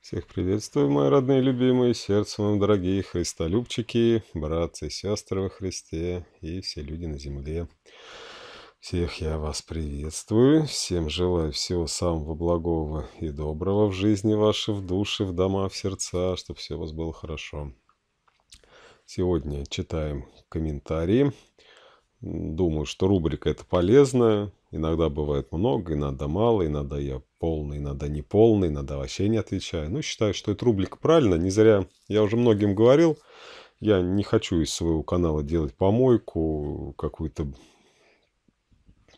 Всех приветствую, мои родные, любимые, сердцем моим дорогие христолюбчики, братцы и сестры во Христе и все люди на земле. Всех я вас приветствую, всем желаю всего самого благого и доброго в жизни вашей, в душе, в дома, в сердца, чтобы все у вас было хорошо. Сегодня читаем комментарии. Думаю, что рубрика это полезная, Иногда бывает много, иногда мало, иногда я полный, иногда не полный, иногда вообще не отвечаю. Но ну, считаю, что это рубрика правильно. Не зря я уже многим говорил. Я не хочу из своего канала делать помойку, какую-то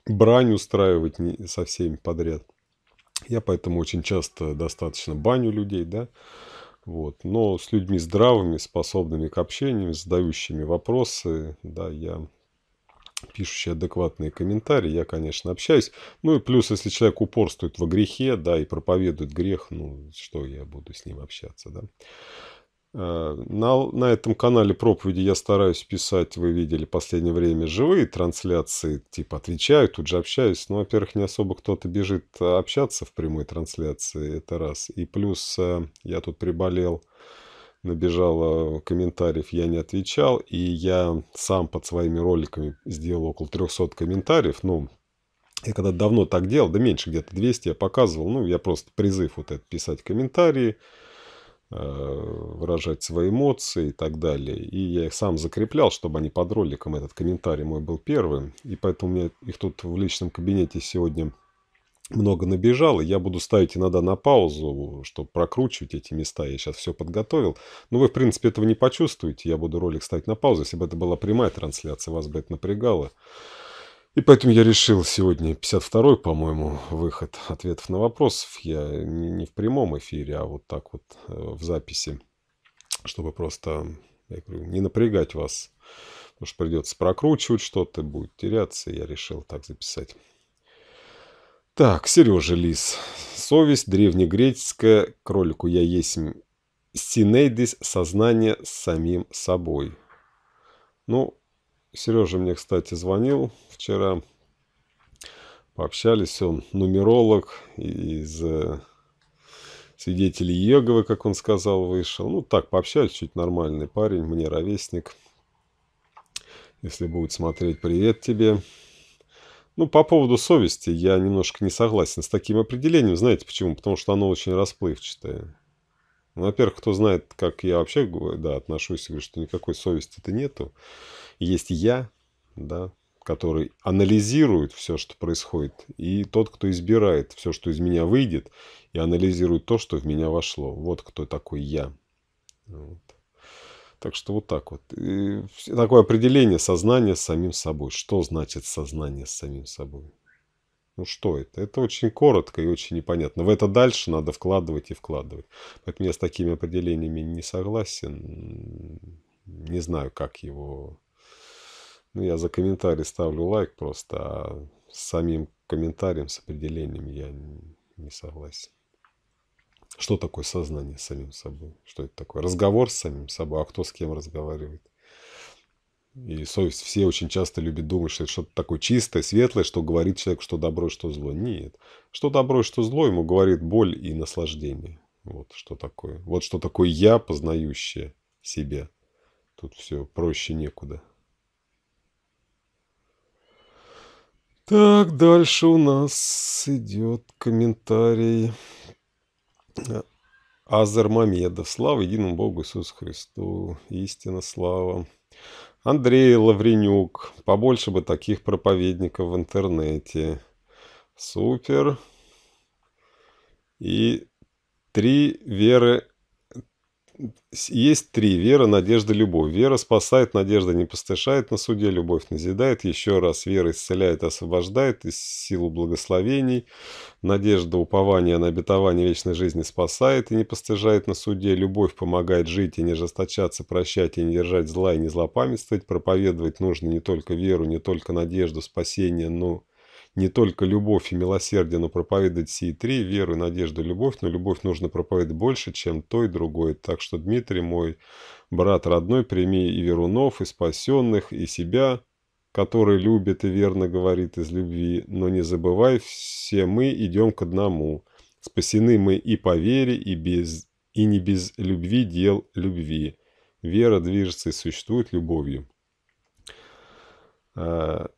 брань устраивать со всеми подряд. Я поэтому очень часто достаточно баню людей, да. Вот. Но с людьми здравыми, способными к общению, задающими вопросы, да, я пишущие адекватные комментарии, я, конечно, общаюсь. Ну и плюс, если человек упорствует во грехе, да, и проповедует грех, ну что я буду с ним общаться, да. А, на, на этом канале проповеди я стараюсь писать, вы видели, в последнее время живые трансляции, типа отвечаю, тут же общаюсь. Но, ну, во-первых, не особо кто-то бежит общаться в прямой трансляции, это раз. И плюс э, я тут приболел набежало комментариев, я не отвечал. И я сам под своими роликами сделал около 300 комментариев. Ну, я когда давно так делал, да меньше, где-то 200 я показывал. Ну, я просто призыв вот это писать комментарии, э, выражать свои эмоции и так далее. И я их сам закреплял, чтобы они под роликом, этот комментарий мой был первым. И поэтому у меня их тут в личном кабинете сегодня много набежало. Я буду ставить иногда на паузу, чтобы прокручивать эти места. Я сейчас все подготовил. Но ну, вы, в принципе, этого не почувствуете. Я буду ролик ставить на паузу. Если бы это была прямая трансляция, вас бы это напрягало. И поэтому я решил сегодня 52-й, по-моему, выход ответов на вопросов. Я не, не в прямом эфире, а вот так вот э, в записи, чтобы просто я говорю, не напрягать вас. Потому что придется прокручивать что-то, будет теряться. Я решил так записать. Так, Сережа Лис. Совесть древнегреческая, кролику я есть синейдис, сознание с самим собой. Ну, Сережа мне, кстати, звонил вчера. Пообщались, он нумеролог из э, свидетелей Еговы, как он сказал, вышел. Ну, так, пообщались, чуть нормальный парень, мне ровесник. Если будет смотреть, привет тебе. Привет тебе. Ну, по поводу совести я немножко не согласен с таким определением. Знаете почему? Потому что оно очень расплывчатое. Ну, во-первых, кто знает, как я вообще да, отношусь, говорю, что никакой совести-то нету. Есть я, да, который анализирует все, что происходит, и тот, кто избирает все, что из меня выйдет, и анализирует то, что в меня вошло. Вот кто такой я. Вот. Так что вот так вот. И такое определение сознания с самим собой. Что значит сознание с самим собой? Ну что это? Это очень коротко и очень непонятно. В это дальше надо вкладывать и вкладывать. Поэтому я с такими определениями не согласен. Не знаю, как его... Ну, я за комментарий ставлю лайк просто, а с самим комментарием, с определением я не согласен. Что такое сознание с самим собой? Что это такое? Разговор с самим собой, а кто с кем разговаривает? И совесть все очень часто любят думать, что это что-то такое чистое, светлое, что говорит человек, что добро, что зло. Нет. Что добро, что зло, ему говорит боль и наслаждение. Вот что такое. Вот что такое я, познающее себя. Тут все проще некуда. Так, дальше у нас идет комментарий. Азармамедов. Слава единому Богу Иисусу Христу. Истина слава. Андрей Лавренюк. Побольше бы таких проповедников в интернете. Супер. И три веры есть три – вера, надежда, любовь. Вера спасает, надежда не постышает на суде, любовь назидает. Еще раз, вера исцеляет, освобождает из силу благословений. Надежда, упование на обетование вечной жизни спасает и не постыжает на суде. Любовь помогает жить и не жесточаться, прощать и не держать зла и не злопамятствовать. Проповедовать нужно не только веру, не только надежду, спасение, но не только любовь и милосердие, но проповедовать сие три, веру, надежду, любовь, но любовь нужно проповедовать больше, чем то и другое. Так что, Дмитрий, мой брат родной, прими и верунов, и спасенных, и себя, который любит и верно говорит из любви, но не забывай, все мы идем к одному. Спасены мы и по вере, и, без, и не без любви дел любви. Вера движется и существует любовью. А,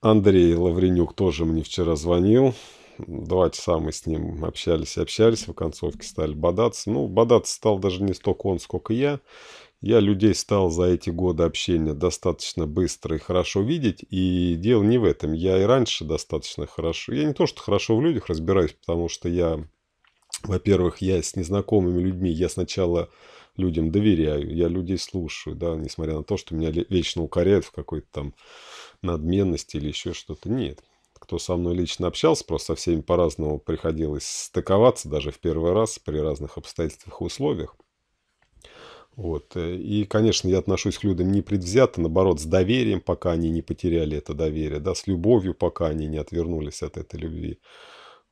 Андрей Лавренюк тоже мне вчера звонил. Два часа мы с ним общались, общались, в концовке стали бодаться. Ну, бодаться стал даже не столько он, сколько я. Я людей стал за эти годы общения достаточно быстро и хорошо видеть, и дело не в этом. Я и раньше достаточно хорошо. Я не то, что хорошо в людях разбираюсь, потому что я, во-первых, я с незнакомыми людьми, я сначала людям доверяю, я людей слушаю, да, несмотря на то, что меня вечно укоряют в какой-то там надменности или еще что-то. Нет. Кто со мной лично общался, просто со всеми по-разному приходилось стыковаться даже в первый раз при разных обстоятельствах и условиях. Вот. Э, и, конечно, я отношусь к людям не предвзято, наоборот, с доверием, пока они не потеряли это доверие, да, с любовью, пока они не отвернулись от этой любви.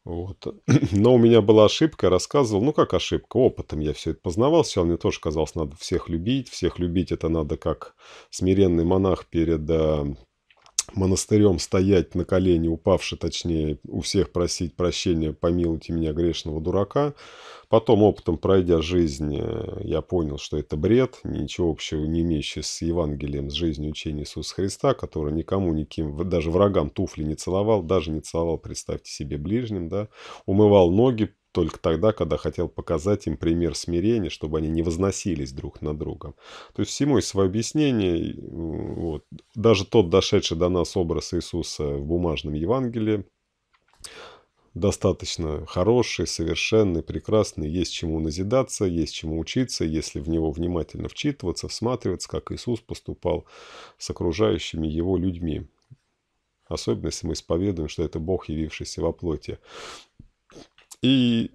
Вот. Но у меня была ошибка, я рассказывал, ну как ошибка, опытом я все это познавал, все мне тоже казалось, надо всех любить, всех любить это надо как смиренный монах перед э, монастырем стоять на колени, упавши, точнее, у всех просить прощения, помилуйте меня, грешного дурака. Потом, опытом пройдя жизнь, э, я понял, что это бред, ничего общего не имеющий с Евангелием, с жизнью учения Иисуса Христа, который никому, никим, даже врагам туфли не целовал, даже не целовал, представьте себе, ближним, да, умывал ноги только тогда, когда хотел показать им пример смирения, чтобы они не возносились друг на друга. То есть всему есть свое объяснение. Вот. Даже тот, дошедший до нас образ Иисуса в бумажном Евангелии, достаточно хороший, совершенный, прекрасный, есть чему назидаться, есть чему учиться, если в него внимательно вчитываться, всматриваться, как Иисус поступал с окружающими его людьми. Особенно, если мы исповедуем, что это Бог, явившийся во плоти. И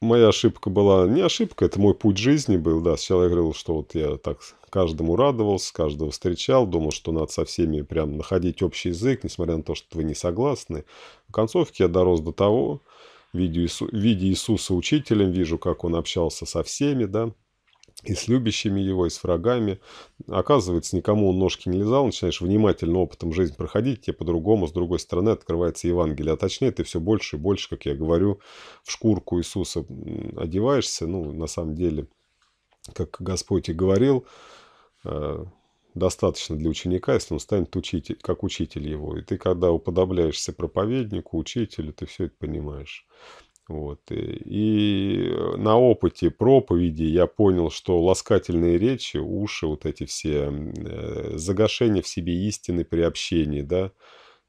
моя ошибка была не ошибка, это мой путь жизни был. Да, сначала я говорил, что вот я так каждому радовался, каждого встречал, думал, что надо со всеми прям находить общий язык, несмотря на то, что вы не согласны. В концовке я дорос до того, видя, Иису, видя Иисуса учителем, вижу, как он общался со всеми, да, и с любящими его, и с врагами. Оказывается, никому он ножки не лизал, начинаешь внимательно опытом жизнь проходить, тебе по-другому, с другой стороны открывается Евангелие. А точнее, ты все больше и больше, как я говорю, в шкурку Иисуса одеваешься. Ну, на самом деле, как Господь и говорил, э, достаточно для ученика, если он станет учитель, как учитель его. И ты, когда уподобляешься проповеднику, учителю, ты все это понимаешь. Вот. Э, и э, на опыте проповеди я понял, что ласкательные речи, уши, вот эти все, э, загашение в себе истины при общении, да,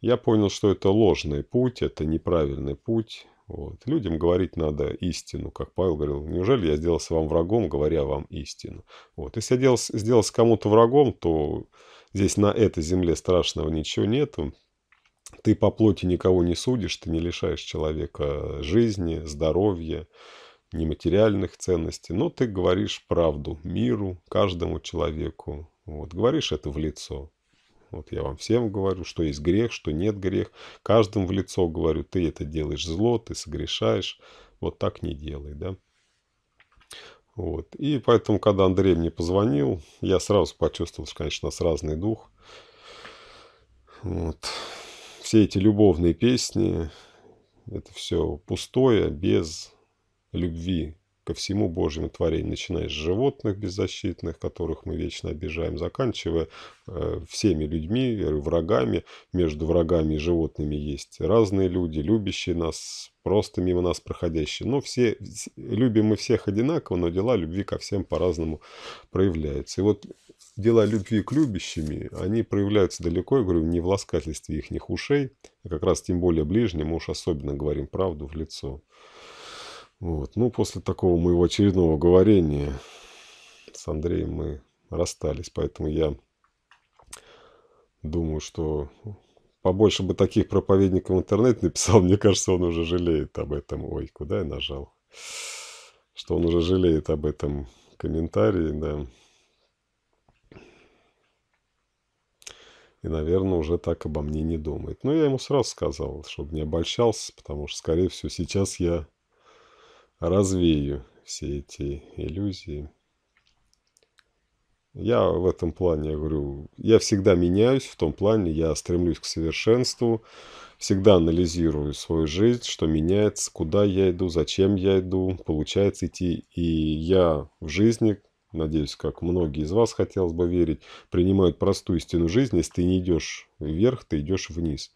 я понял, что это ложный путь, это неправильный путь. Вот. Людям говорить надо истину, как Павел говорил. Неужели я сделался вам врагом, говоря вам истину? Вот. Если я делался, сделался кому-то врагом, то здесь на этой земле страшного ничего нету. Ты по плоти никого не судишь, ты не лишаешь человека жизни, здоровья, нематериальных ценностей, но ты говоришь правду миру, каждому человеку. Вот, говоришь это в лицо. Вот я вам всем говорю, что есть грех, что нет грех. Каждому в лицо говорю, ты это делаешь зло, ты согрешаешь. Вот так не делай, да. Вот. И поэтому, когда Андрей мне позвонил, я сразу почувствовал, что, конечно, у нас разный дух. Вот все эти любовные песни, это все пустое, без любви ко всему Божьему творению, начиная с животных беззащитных, которых мы вечно обижаем, заканчивая э, всеми людьми, э, врагами. Между врагами и животными есть разные люди, любящие нас, просто мимо нас проходящие. Но все, любим мы всех одинаково, но дела любви ко всем по-разному проявляются. И вот дела любви к любящими, они проявляются далеко, я говорю, не в ласкательстве их ушей, а как раз тем более мы уж особенно говорим правду в лицо. Вот. Ну, после такого моего очередного говорения с Андреем мы расстались, поэтому я думаю, что побольше бы таких проповедников в интернет написал, мне кажется, он уже жалеет об этом. Ой, куда я нажал? Что он уже жалеет об этом комментарии, да. И, наверное, уже так обо мне не думает. Но я ему сразу сказал, чтобы не обольщался, потому что, скорее всего, сейчас я развею все эти иллюзии. Я в этом плане, я говорю, я всегда меняюсь, в том плане я стремлюсь к совершенству, всегда анализирую свою жизнь, что меняется, куда я иду, зачем я иду, получается идти. И я в жизни, надеюсь, как многие из вас хотелось бы верить, принимают простую истину жизни, если ты не идешь вверх, ты идешь вниз.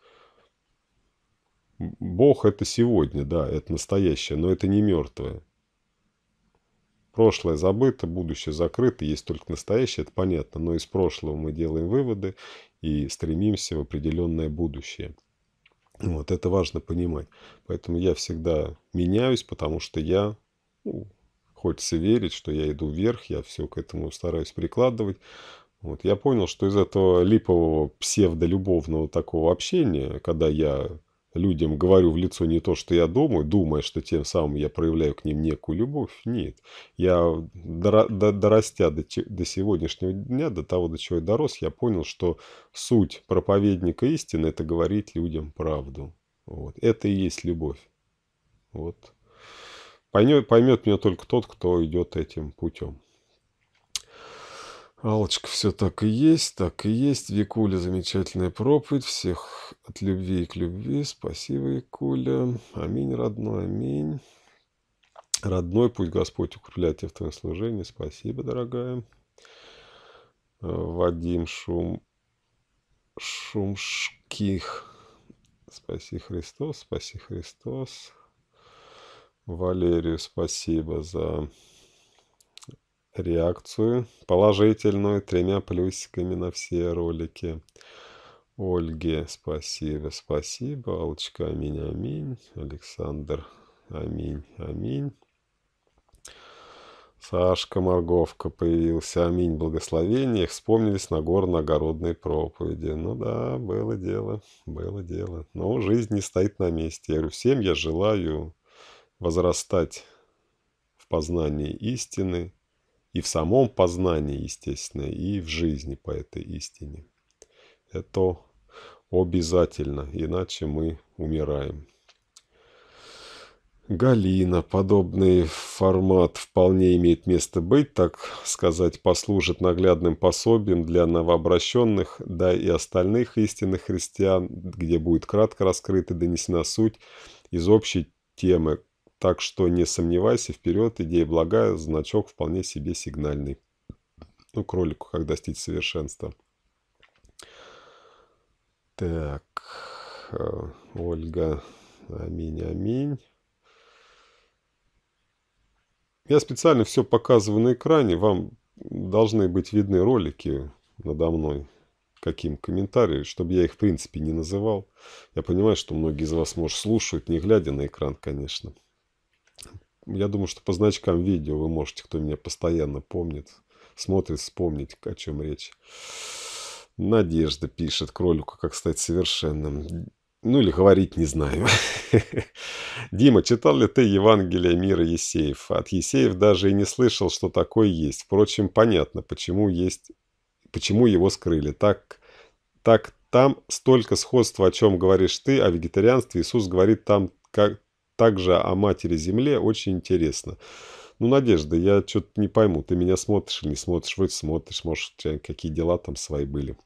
Бог – это сегодня, да, это настоящее, но это не мертвое. Прошлое забыто, будущее закрыто, есть только настоящее, это понятно, но из прошлого мы делаем выводы и стремимся в определенное будущее. Вот это важно понимать. Поэтому я всегда меняюсь, потому что я, ну, хочется верить, что я иду вверх, я все к этому стараюсь прикладывать. Вот я понял, что из этого липового псевдолюбовного такого общения, когда я людям говорю в лицо не то, что я думаю, думая, что тем самым я проявляю к ним некую любовь. Нет. Я, дорастя до, до сегодняшнего дня, до того, до чего я дорос, я понял, что суть проповедника истины – это говорить людям правду. Вот. Это и есть любовь. Вот. Поймет, поймет меня только тот, кто идет этим путем. Алочка, все так и есть, так и есть. Викуля, замечательная проповедь. Всех от любви к любви. Спасибо, Викуля. Аминь, родной, аминь. Родной, пусть Господь укрепляет тебя в твоем служении. Спасибо, дорогая. А, Вадим Шум... Шумшких. Спаси Христос, спаси Христос. Валерию спасибо за реакцию положительную тремя плюсиками на все ролики. Ольге спасибо, спасибо. Алочка, аминь, аминь. Александр, аминь, аминь. Сашка Морговка появился. Аминь, благословение. Их вспомнились на горно-огородной проповеди. Ну да, было дело, было дело. Но жизнь не стоит на месте. Я говорю, всем я желаю возрастать в познании истины, и в самом познании, естественно, и в жизни по этой истине. Это обязательно, иначе мы умираем. Галина. Подобный формат вполне имеет место быть, так сказать, послужит наглядным пособием для новообращенных, да и остальных истинных христиан, где будет кратко раскрыта и донесена суть из общей темы так что не сомневайся, вперед, идея благая, значок вполне себе сигнальный. Ну, кролику, как достичь совершенства. Так, э, Ольга, аминь, аминь. Я специально все показываю на экране, вам должны быть видны ролики надо мной, каким комментарии, чтобы я их в принципе не называл. Я понимаю, что многие из вас, может, слушают, не глядя на экран, конечно я думаю, что по значкам видео вы можете, кто меня постоянно помнит, смотрит, вспомнить, о чем речь. Надежда пишет кролику, как стать совершенным. Ну или говорить не знаю. Дима, читал ли ты Евангелие мира Есеев? От Есеев даже и не слышал, что такое есть. Впрочем, понятно, почему есть, почему его скрыли. Так, так там столько сходства, о чем говоришь ты, о вегетарианстве Иисус говорит там как, также о Матери-Земле очень интересно. Ну, Надежда, я что-то не пойму, ты меня смотришь или не смотришь, вот смотришь, может, у тебя какие дела там свои были.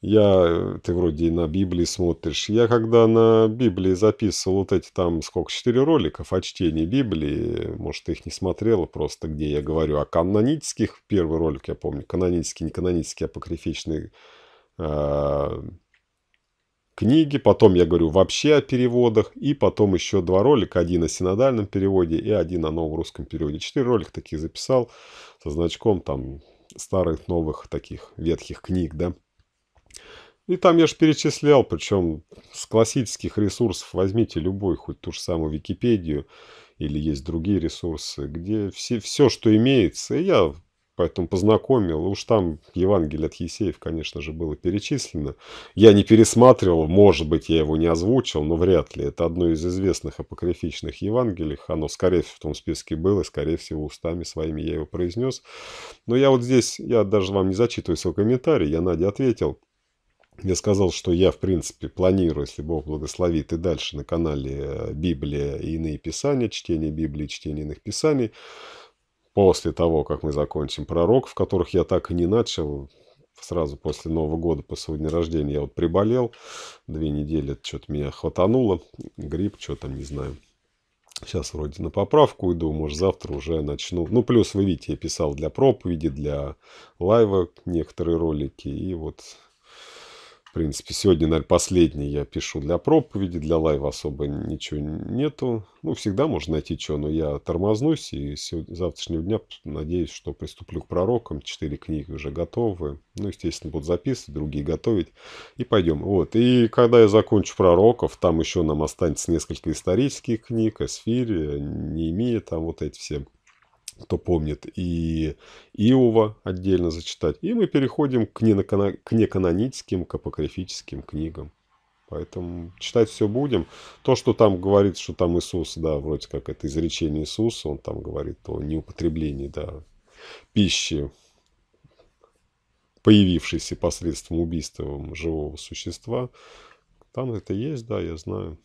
Я, э, ты вроде и на Библии смотришь. Я когда на Библии записывал вот эти там, сколько, четыре роликов о чтении Библии, может, ты их не смотрела просто, где я говорю о канонических, первый ролик, я помню, канонический, не канонический, апокрифичный, э, а, книги, потом я говорю вообще о переводах, и потом еще два ролика, один о синодальном переводе и один о русском переводе. Четыре ролика таких записал со значком там старых, новых таких ветхих книг, да. И там я же перечислял, причем с классических ресурсов возьмите любой, хоть ту же самую Википедию, или есть другие ресурсы, где все, все что имеется. я поэтому познакомил. Уж там Евангелие от Есеев, конечно же, было перечислено. Я не пересматривал, может быть, я его не озвучил, но вряд ли. Это одно из известных апокрифичных Евангелий. Оно, скорее всего, в том списке было, скорее всего, устами своими я его произнес. Но я вот здесь, я даже вам не зачитываю свой комментарий, я Наде ответил. Я сказал, что я, в принципе, планирую, если Бог благословит, и дальше на канале э, Библия и иные писания, чтение Библии, чтение иных писаний после того, как мы закончим «Пророк», в которых я так и не начал. Сразу после Нового года, по сегодня рождения я вот приболел. Две недели что-то меня хватануло. Грипп, что там, не знаю. Сейчас вроде на поправку иду, может завтра уже начну. Ну, плюс вы видите, я писал для проповеди, для лайва некоторые ролики. И вот принципе, сегодня, наверное, последний я пишу для проповеди, для лайва особо ничего нету. Ну, всегда можно найти что, но я тормознусь, и сегодня, завтрашнего дня надеюсь, что приступлю к пророкам. Четыре книги уже готовы. Ну, естественно, буду записывать, другие готовить. И пойдем. Вот. И когда я закончу пророков, там еще нам останется несколько исторических книг, Эсфирь, Неемия, там вот эти все кто помнит, и Иова отдельно зачитать. И мы переходим к, ненакана... к неканоническим, к апокрифическим книгам. Поэтому читать все будем. То, что там говорит, что там Иисус, да, вроде как это изречение Иисуса, он там говорит о неупотреблении, да, пищи, появившейся посредством убийства живого существа. Там это есть, да, я знаю.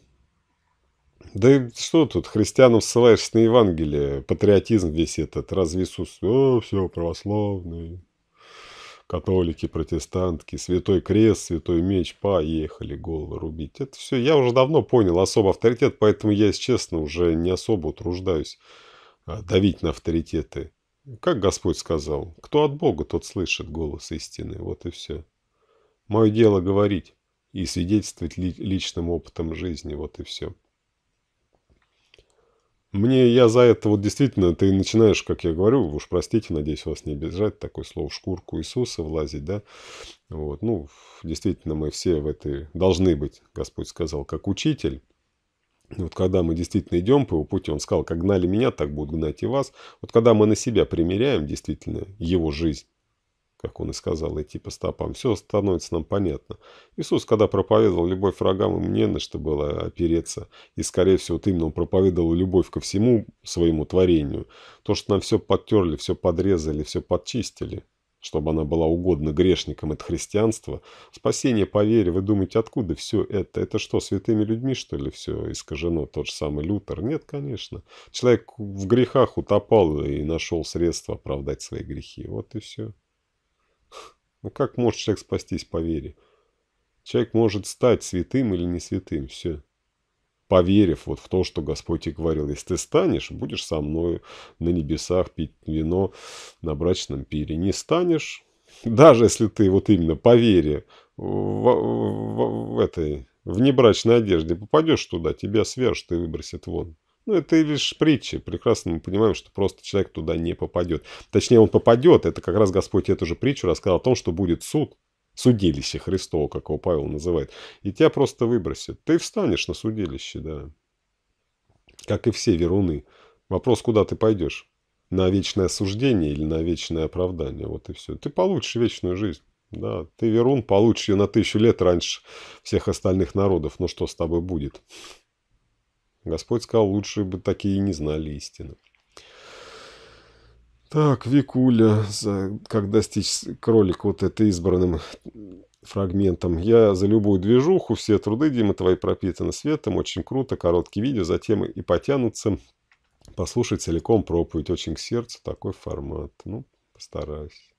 Да что тут, христианам ссылаешься на Евангелие, патриотизм весь этот, разве Иисус, о, все, православные, католики, протестантки, святой крест, святой меч, поехали головы рубить. Это все, я уже давно понял особо авторитет, поэтому я, если честно, уже не особо утруждаюсь а, давить на авторитеты. Как Господь сказал, кто от Бога, тот слышит голос истины, вот и все. Мое дело говорить и свидетельствовать личным опытом жизни, вот и все. Мне я за это вот действительно, ты начинаешь, как я говорю, уж простите, надеюсь, вас не обижать, такое слово шкурку Иисуса влазить, да. Вот, ну, действительно, мы все в этой должны быть, Господь сказал, как учитель. Вот когда мы действительно идем по его пути, он сказал, как гнали меня, так будут гнать и вас. Вот когда мы на себя примеряем действительно его жизнь, как он и сказал, идти по стопам. Все становится нам понятно. Иисус, когда проповедовал любовь врагам, им не на что было опереться. И, скорее всего, ты именно проповедовал любовь ко всему своему творению. То, что нам все подтерли, все подрезали, все подчистили чтобы она была угодна грешникам, это христианство. Спасение по вере, вы думаете, откуда все это? Это что, святыми людьми, что ли, все искажено? Тот же самый Лютер? Нет, конечно. Человек в грехах утопал и нашел средства оправдать свои грехи. Вот и все. Но ну, как может человек спастись по вере? Человек может стать святым или не святым, все. Поверив вот в то, что Господь тебе говорил, если ты станешь, будешь со мною на небесах пить вино на брачном пире. Не станешь, даже если ты вот именно по вере в, в, в, в этой одежде попадешь туда, тебя свяжут и выбросят вон. Ну, это лишь притчи, Прекрасно мы понимаем, что просто человек туда не попадет. Точнее, он попадет. Это как раз Господь эту же притчу рассказал о том, что будет суд, судилище Христово, как его Павел называет. И тебя просто выбросит. Ты встанешь на судилище, да. Как и все веруны. Вопрос, куда ты пойдешь? На вечное осуждение или на вечное оправдание? Вот и все. Ты получишь вечную жизнь. Да, ты верун, получишь ее на тысячу лет раньше всех остальных народов. Ну что с тобой будет? Господь сказал, лучше бы такие не знали истины. Так, Викуля, за, как достичь кролик вот это избранным фрагментом. Я за любую движуху, все труды, Дима, твои пропитаны светом, очень круто, короткие видео, затем и потянутся. послушать целиком проповедь, очень к сердцу такой формат. Ну, постараюсь.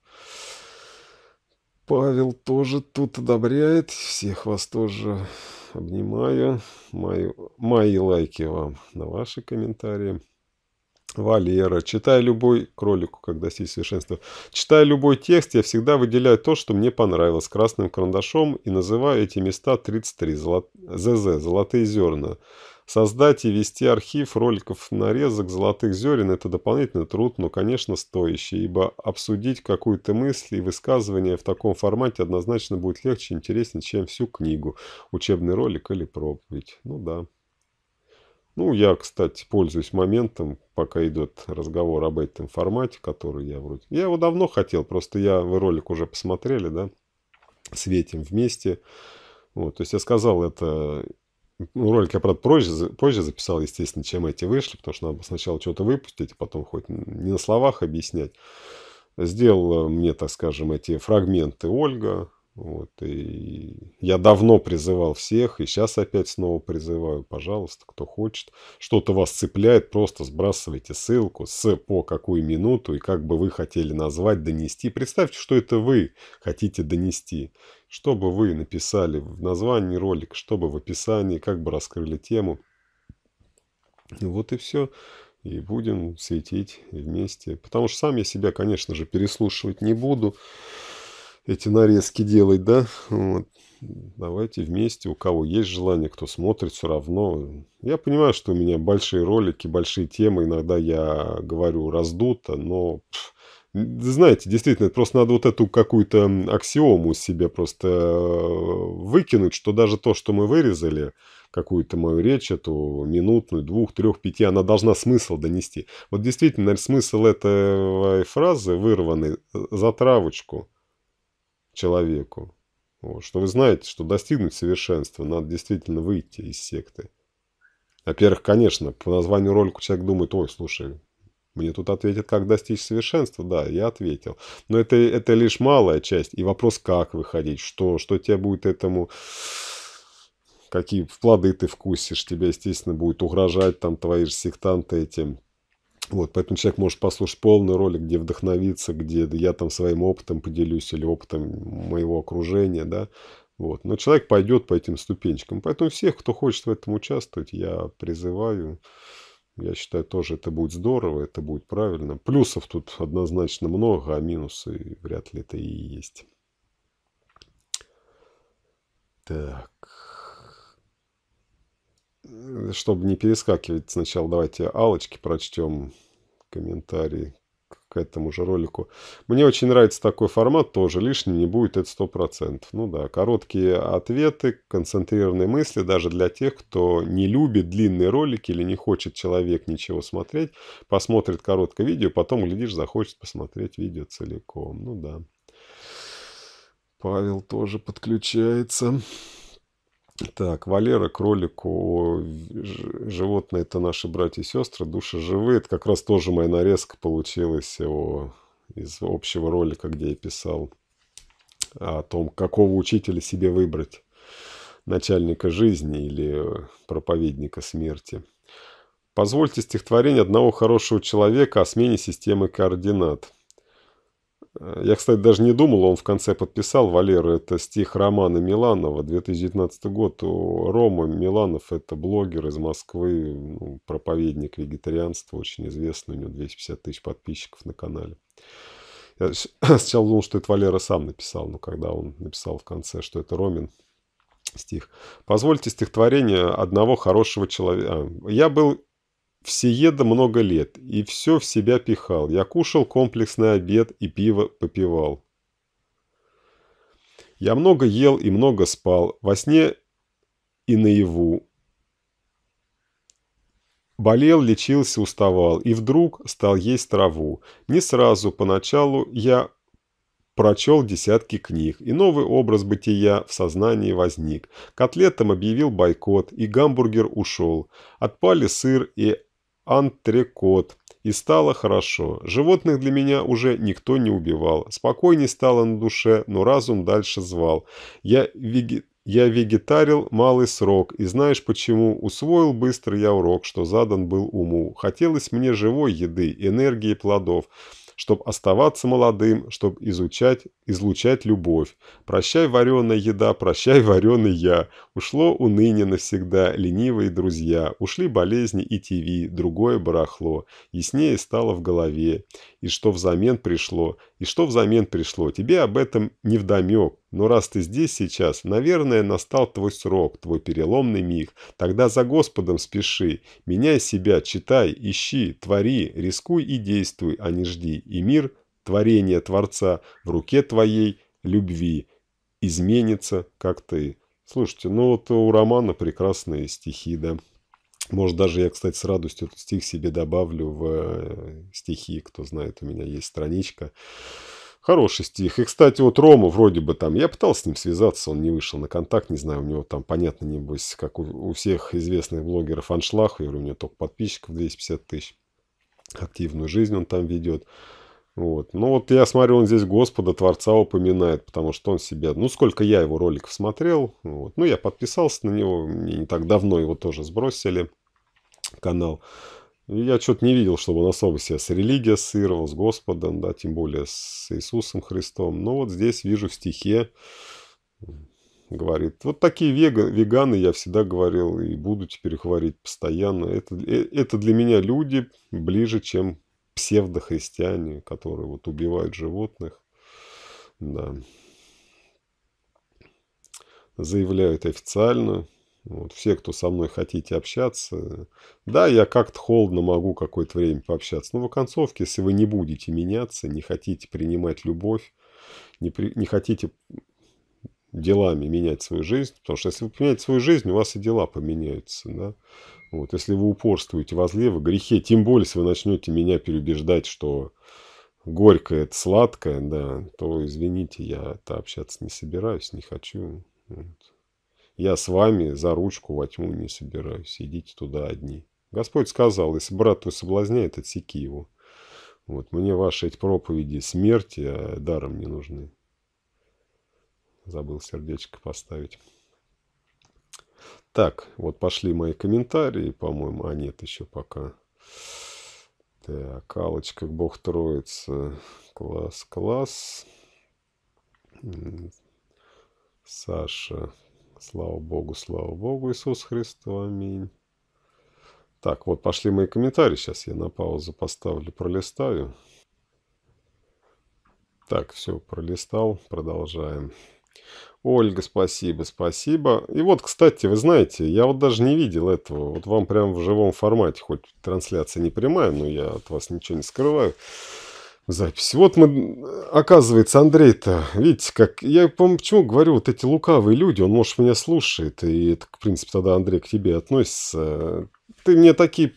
Павел тоже тут одобряет. Всех вас тоже обнимаю. Мои, мои лайки вам на ваши комментарии. Валера, читай любой кролику, как достичь совершенства. Читая любой текст, я всегда выделяю то, что мне понравилось красным карандашом и называю эти места 33 золот... ЗЗ, золотые зерна. Создать и вести архив роликов нарезок золотых зерен – это дополнительный труд, но, конечно, стоящий, ибо обсудить какую-то мысль и высказывание в таком формате однозначно будет легче и интереснее, чем всю книгу, учебный ролик или проповедь. Ну да. Ну, я, кстати, пользуюсь моментом, пока идет разговор об этом формате, который я вроде... Я его давно хотел, просто я... Вы ролик уже посмотрели, да? Светим вместе. Вот, то есть я сказал это ну, ролик я, правда, позже, позже записал, естественно, чем эти вышли, потому что надо сначала что-то выпустить, а потом хоть не на словах объяснять. Сделала мне, так скажем, эти фрагменты Ольга. Вот, и я давно призывал всех, и сейчас опять снова призываю, пожалуйста, кто хочет. Что-то вас цепляет, просто сбрасывайте ссылку с по какую минуту и как бы вы хотели назвать, донести. Представьте, что это вы хотите донести. Что бы вы написали в названии ролика, что бы в описании, как бы раскрыли тему. И вот и все. И будем светить вместе. Потому что сам я себя, конечно же, переслушивать не буду эти нарезки делать, да? Вот. Давайте вместе, у кого есть желание, кто смотрит, все равно. Я понимаю, что у меня большие ролики, большие темы, иногда я говорю раздуто, но... знаете, действительно, просто надо вот эту какую-то аксиому себе просто э, выкинуть, что даже то, что мы вырезали, какую-то мою речь, эту минутную, двух, трех, пяти, она должна смысл донести. Вот действительно, смысл этой фразы вырванный за травочку человеку. Вот, что вы знаете, что достигнуть совершенства надо действительно выйти из секты. Во-первых, конечно, по названию ролика человек думает, ой, слушай, мне тут ответят, как достичь совершенства. Да, я ответил. Но это, это лишь малая часть. И вопрос, как выходить, что, что тебе будет этому... Какие плоды ты вкусишь, тебе естественно, будет угрожать там твои же сектанты этим вот, поэтому человек может послушать полный ролик, где вдохновиться, где я там своим опытом поделюсь или опытом моего окружения, да. Вот. Но человек пойдет по этим ступенчикам. Поэтому всех, кто хочет в этом участвовать, я призываю. Я считаю, тоже это будет здорово, это будет правильно. Плюсов тут однозначно много, а минусы вряд ли это и есть. Так. Э, чтобы не перескакивать, сначала давайте алочки прочтем комментарии к этому же ролику. Мне очень нравится такой формат, тоже лишним не будет, это 100%. Ну да, короткие ответы, концентрированные мысли, даже для тех, кто не любит длинные ролики или не хочет человек ничего смотреть, посмотрит короткое видео, потом, глядишь, захочет посмотреть видео целиком. Ну да. Павел тоже подключается. Так, Валера, кролику о, животные это наши братья и сестры, души живые. Это как раз тоже моя нарезка получилась о, из общего ролика, где я писал о том, какого учителя себе выбрать. Начальника жизни или проповедника смерти. Позвольте стихотворение одного хорошего человека о смене системы координат. Я, кстати, даже не думал, он в конце подписал, Валеру, это стих Романа Миланова, 2019 год. У Рома Миланов – это блогер из Москвы, ну, проповедник вегетарианства, очень известный, у него 250 тысяч подписчиков на канале. Я сначала думал, что это Валера сам написал, но когда он написал в конце, что это Ромин, стих. Позвольте стихотворение одного хорошего человека. А, я был всееда много лет и все в себя пихал. Я кушал комплексный обед и пиво попивал. Я много ел и много спал, во сне и наяву. Болел, лечился, уставал, и вдруг стал есть траву. Не сразу, поначалу я прочел десятки книг, и новый образ бытия в сознании возник. Котлетам объявил бойкот, и гамбургер ушел. Отпали сыр и антрекот. И стало хорошо. Животных для меня уже никто не убивал. Спокойней стало на душе, но разум дальше звал. Я вегетарианин. Я вегетарил малый срок, и знаешь почему? Усвоил быстро я урок, что задан был уму. Хотелось мне живой еды, энергии плодов чтобы оставаться молодым, чтобы изучать, излучать любовь. Прощай, вареная еда, прощай, вареный я. Ушло уныние навсегда, ленивые друзья. Ушли болезни и ТВ, другое барахло. Яснее стало в голове и что взамен пришло, и что взамен пришло. Тебе об этом не невдомек, но раз ты здесь сейчас, наверное, настал твой срок, твой переломный миг. Тогда за Господом спеши, меняй себя, читай, ищи, твори, рискуй и действуй, а не жди. И мир, творение Творца, в руке твоей любви, изменится, как ты». Слушайте, ну вот у Романа прекрасные стихи, да. Может, даже я, кстати, с радостью этот стих себе добавлю в э, стихи. Кто знает, у меня есть страничка. Хороший стих. И, кстати, вот Рома вроде бы там... Я пытался с ним связаться, он не вышел на контакт. Не знаю, у него там, понятно, небось, как у, у всех известных блогеров аншлаг. Я говорю, у него только подписчиков 250 тысяч. Активную жизнь он там ведет. Вот. Ну вот я смотрю, он здесь Господа, Творца упоминает, потому что он себя... Ну, сколько я его роликов смотрел, вот. ну, я подписался на него, мне не так давно его тоже сбросили, канал. И я что-то не видел, чтобы он особо себя с религией ассоциировал, с Господом, да, тем более с Иисусом Христом. Но вот здесь вижу в стихе, говорит, вот такие веганы, я всегда говорил и буду теперь их говорить постоянно. Это, э, это для меня люди ближе, чем псевдохристиане, которые вот убивают животных, да, заявляют официально, вот, все, кто со мной хотите общаться, да, я как-то холодно могу какое-то время пообщаться, но в оконцовке, если вы не будете меняться, не хотите принимать любовь, не, при, не хотите делами менять свою жизнь, потому что если вы поменяете свою жизнь, у вас и дела поменяются, да, вот, если вы упорствуете во зле, в грехе, тем более, если вы начнете меня переубеждать, что горькое это сладкое, да, то, извините, я это общаться не собираюсь, не хочу. Вот. Я с вами за ручку во тьму не собираюсь, идите туда одни. Господь сказал, если брат твой соблазняет, отсеки его. Вот, мне ваши эти проповеди смерти а даром не нужны. Забыл сердечко поставить. Так, вот пошли мои комментарии, по-моему. А нет, еще пока. Так, Алочка, Бог Троица. Класс, класс. Саша, слава Богу, слава Богу, Иисус Христос, аминь. Так, вот пошли мои комментарии. Сейчас я на паузу поставлю, пролистаю. Так, все, пролистал, продолжаем. Ольга, спасибо, спасибо. И вот, кстати, вы знаете, я вот даже не видел этого. Вот вам прям в живом формате, хоть трансляция не прямая, но я от вас ничего не скрываю. Запись. Вот мы, оказывается, Андрей-то, видите, как, я, почему говорю, вот эти лукавые люди, он, может, меня слушает, и это, в принципе, тогда, Андрей, к тебе относится. Ты мне такие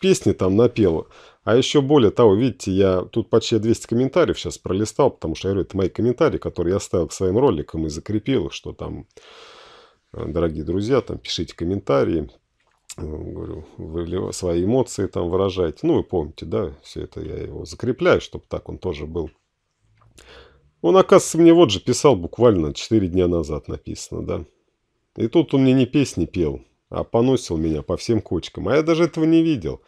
песни там напела. А еще более того, видите, я тут почти 200 комментариев сейчас пролистал, потому что, я говорю, это мои комментарии, которые я оставил к своим роликам и закрепил их, что там, э, дорогие друзья, там пишите комментарии, э, говорю, свои эмоции там выражайте. Ну, вы помните, да, все это я его закрепляю, чтобы так он тоже был. Он, оказывается, мне вот же писал буквально 4 дня назад написано, да. И тут он мне не песни пел, а поносил меня по всем кочкам. А я даже этого не видел.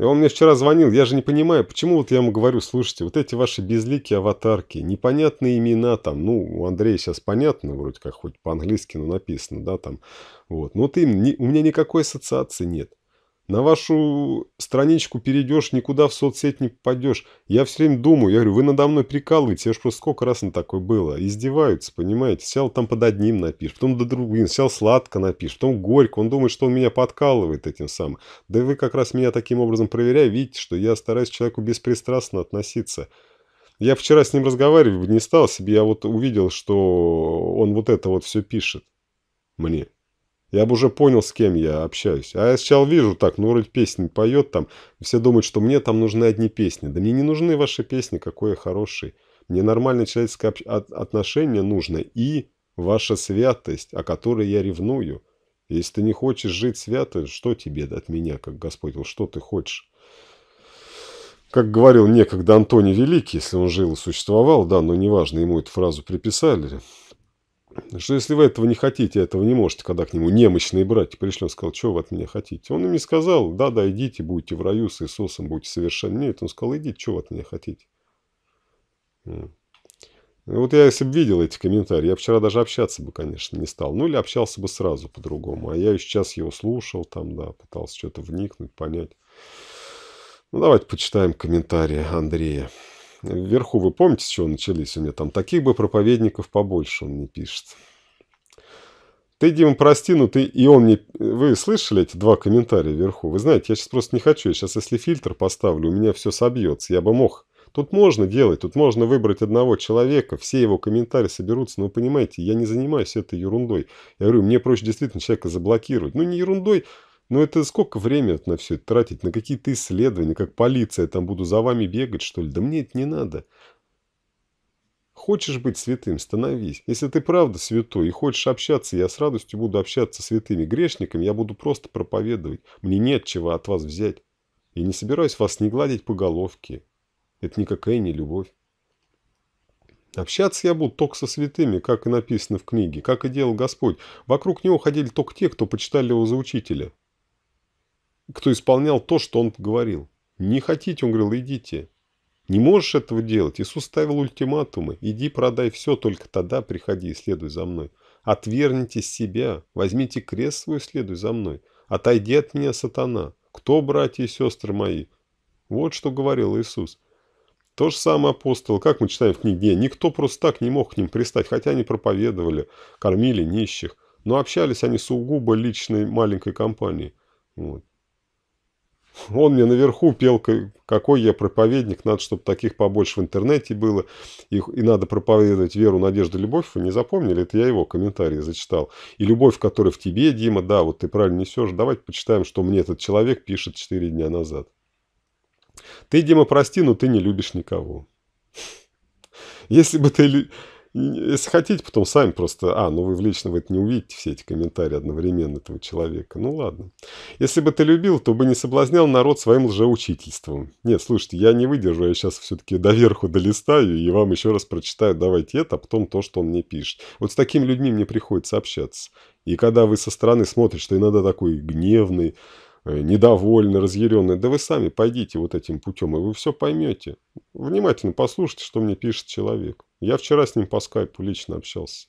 И он мне вчера звонил, я же не понимаю, почему вот я ему говорю, слушайте, вот эти ваши безликие аватарки, непонятные имена там, ну, у Андрея сейчас понятно, вроде как, хоть по-английски, но написано, да, там, вот. Но вот у меня никакой ассоциации нет. На вашу страничку перейдешь, никуда в соцсеть не попадешь. Я все время думаю, я говорю, вы надо мной прикалываете, я же просто сколько раз на такое было. Издеваются, понимаете. Сел там под одним напишешь, потом до другим, сел сладко напишешь, потом горько. Он думает, что он меня подкалывает этим самым. Да вы как раз меня таким образом проверяете, видите, что я стараюсь к человеку беспристрастно относиться. Я вчера с ним разговаривать не стал себе, я вот увидел, что он вот это вот все пишет мне. Я бы уже понял, с кем я общаюсь. А я сначала вижу, так, ну, вроде песни поет там. Все думают, что мне там нужны одни песни. Да мне не нужны ваши песни, какой я хороший. Мне нормальное человеческое отношение нужно и ваша святость, о которой я ревную. Если ты не хочешь жить свято, что тебе от меня, как Господь, Вот что ты хочешь? Как говорил некогда Антоний Великий, если он жил и существовал, да, но неважно, ему эту фразу приписали, что если вы этого не хотите, а этого не можете, когда к нему немощные братья пришли, он сказал, что вы от меня хотите? Он им не сказал, да-да, идите, будете в раю с Иисусом, будете совершенно. Нет, он сказал, идите, что вы от меня хотите? Ну, вот я, если бы видел эти комментарии, я вчера даже общаться бы, конечно, не стал. Ну, или общался бы сразу по-другому. А я сейчас его слушал там, да, пытался что-то вникнуть, понять. Ну, давайте почитаем комментарии Андрея. Вверху вы помните, с чего начались у меня там? Таких бы проповедников побольше, он не пишет. Ты, Дима, прости, но ты... И он мне... Вы слышали эти два комментария вверху? Вы знаете, я сейчас просто не хочу. Я сейчас, если фильтр поставлю, у меня все собьется. Я бы мог... Тут можно делать, тут можно выбрать одного человека, все его комментарии соберутся, но вы понимаете, я не занимаюсь этой ерундой. Я говорю, мне проще действительно человека заблокировать. Ну, не ерундой, но ну, это сколько времени вот на все это тратить? На какие-то исследования, как полиция, там буду за вами бегать, что ли? Да мне это не надо. Хочешь быть святым, становись. Если ты правда святой и хочешь общаться, я с радостью буду общаться с святыми грешниками, я буду просто проповедовать. Мне нет чего от вас взять. и не собираюсь вас не гладить по головке. Это никакая не любовь. Общаться я буду только со святыми, как и написано в книге, как и делал Господь. Вокруг него ходили только те, кто почитали его за учителя кто исполнял то, что он говорил. «Не хотите?» – он говорил, «идите». «Не можешь этого делать?» Иисус ставил ультиматумы. «Иди продай все, только тогда приходи и следуй за мной. Отверните себя, возьмите крест свой, следуй за мной. Отойди от меня, сатана. Кто, братья и сестры мои?» Вот что говорил Иисус. То же самое апостол, как мы читаем в книге, никто просто так не мог к ним пристать, хотя они проповедовали, кормили нищих, но общались они сугубо личной маленькой компанией. Вот. Он мне наверху пел, какой я проповедник, надо, чтобы таких побольше в интернете было, и, и надо проповедовать веру, надежду, любовь. Вы не запомнили? Это я его комментарии зачитал. И любовь, которая в тебе, Дима, да, вот ты правильно несешь. Давайте почитаем, что мне этот человек пишет 4 дня назад. Ты, Дима, прости, но ты не любишь никого. Если бы ты если хотите, потом сами просто... А, ну вы в личном это не увидите, все эти комментарии одновременно этого человека. Ну ладно. Если бы ты любил, то бы не соблазнял народ своим лжеучительством. Нет, слушайте, я не выдержу, я сейчас все-таки доверху долистаю и вам еще раз прочитаю, давайте это, а потом то, что он мне пишет. Вот с такими людьми мне приходится общаться. И когда вы со стороны смотрите, что иногда такой гневный, Э, недовольны, разъяренные. Да вы сами пойдите вот этим путем, и вы все поймете. Внимательно послушайте, что мне пишет человек. Я вчера с ним по скайпу лично общался.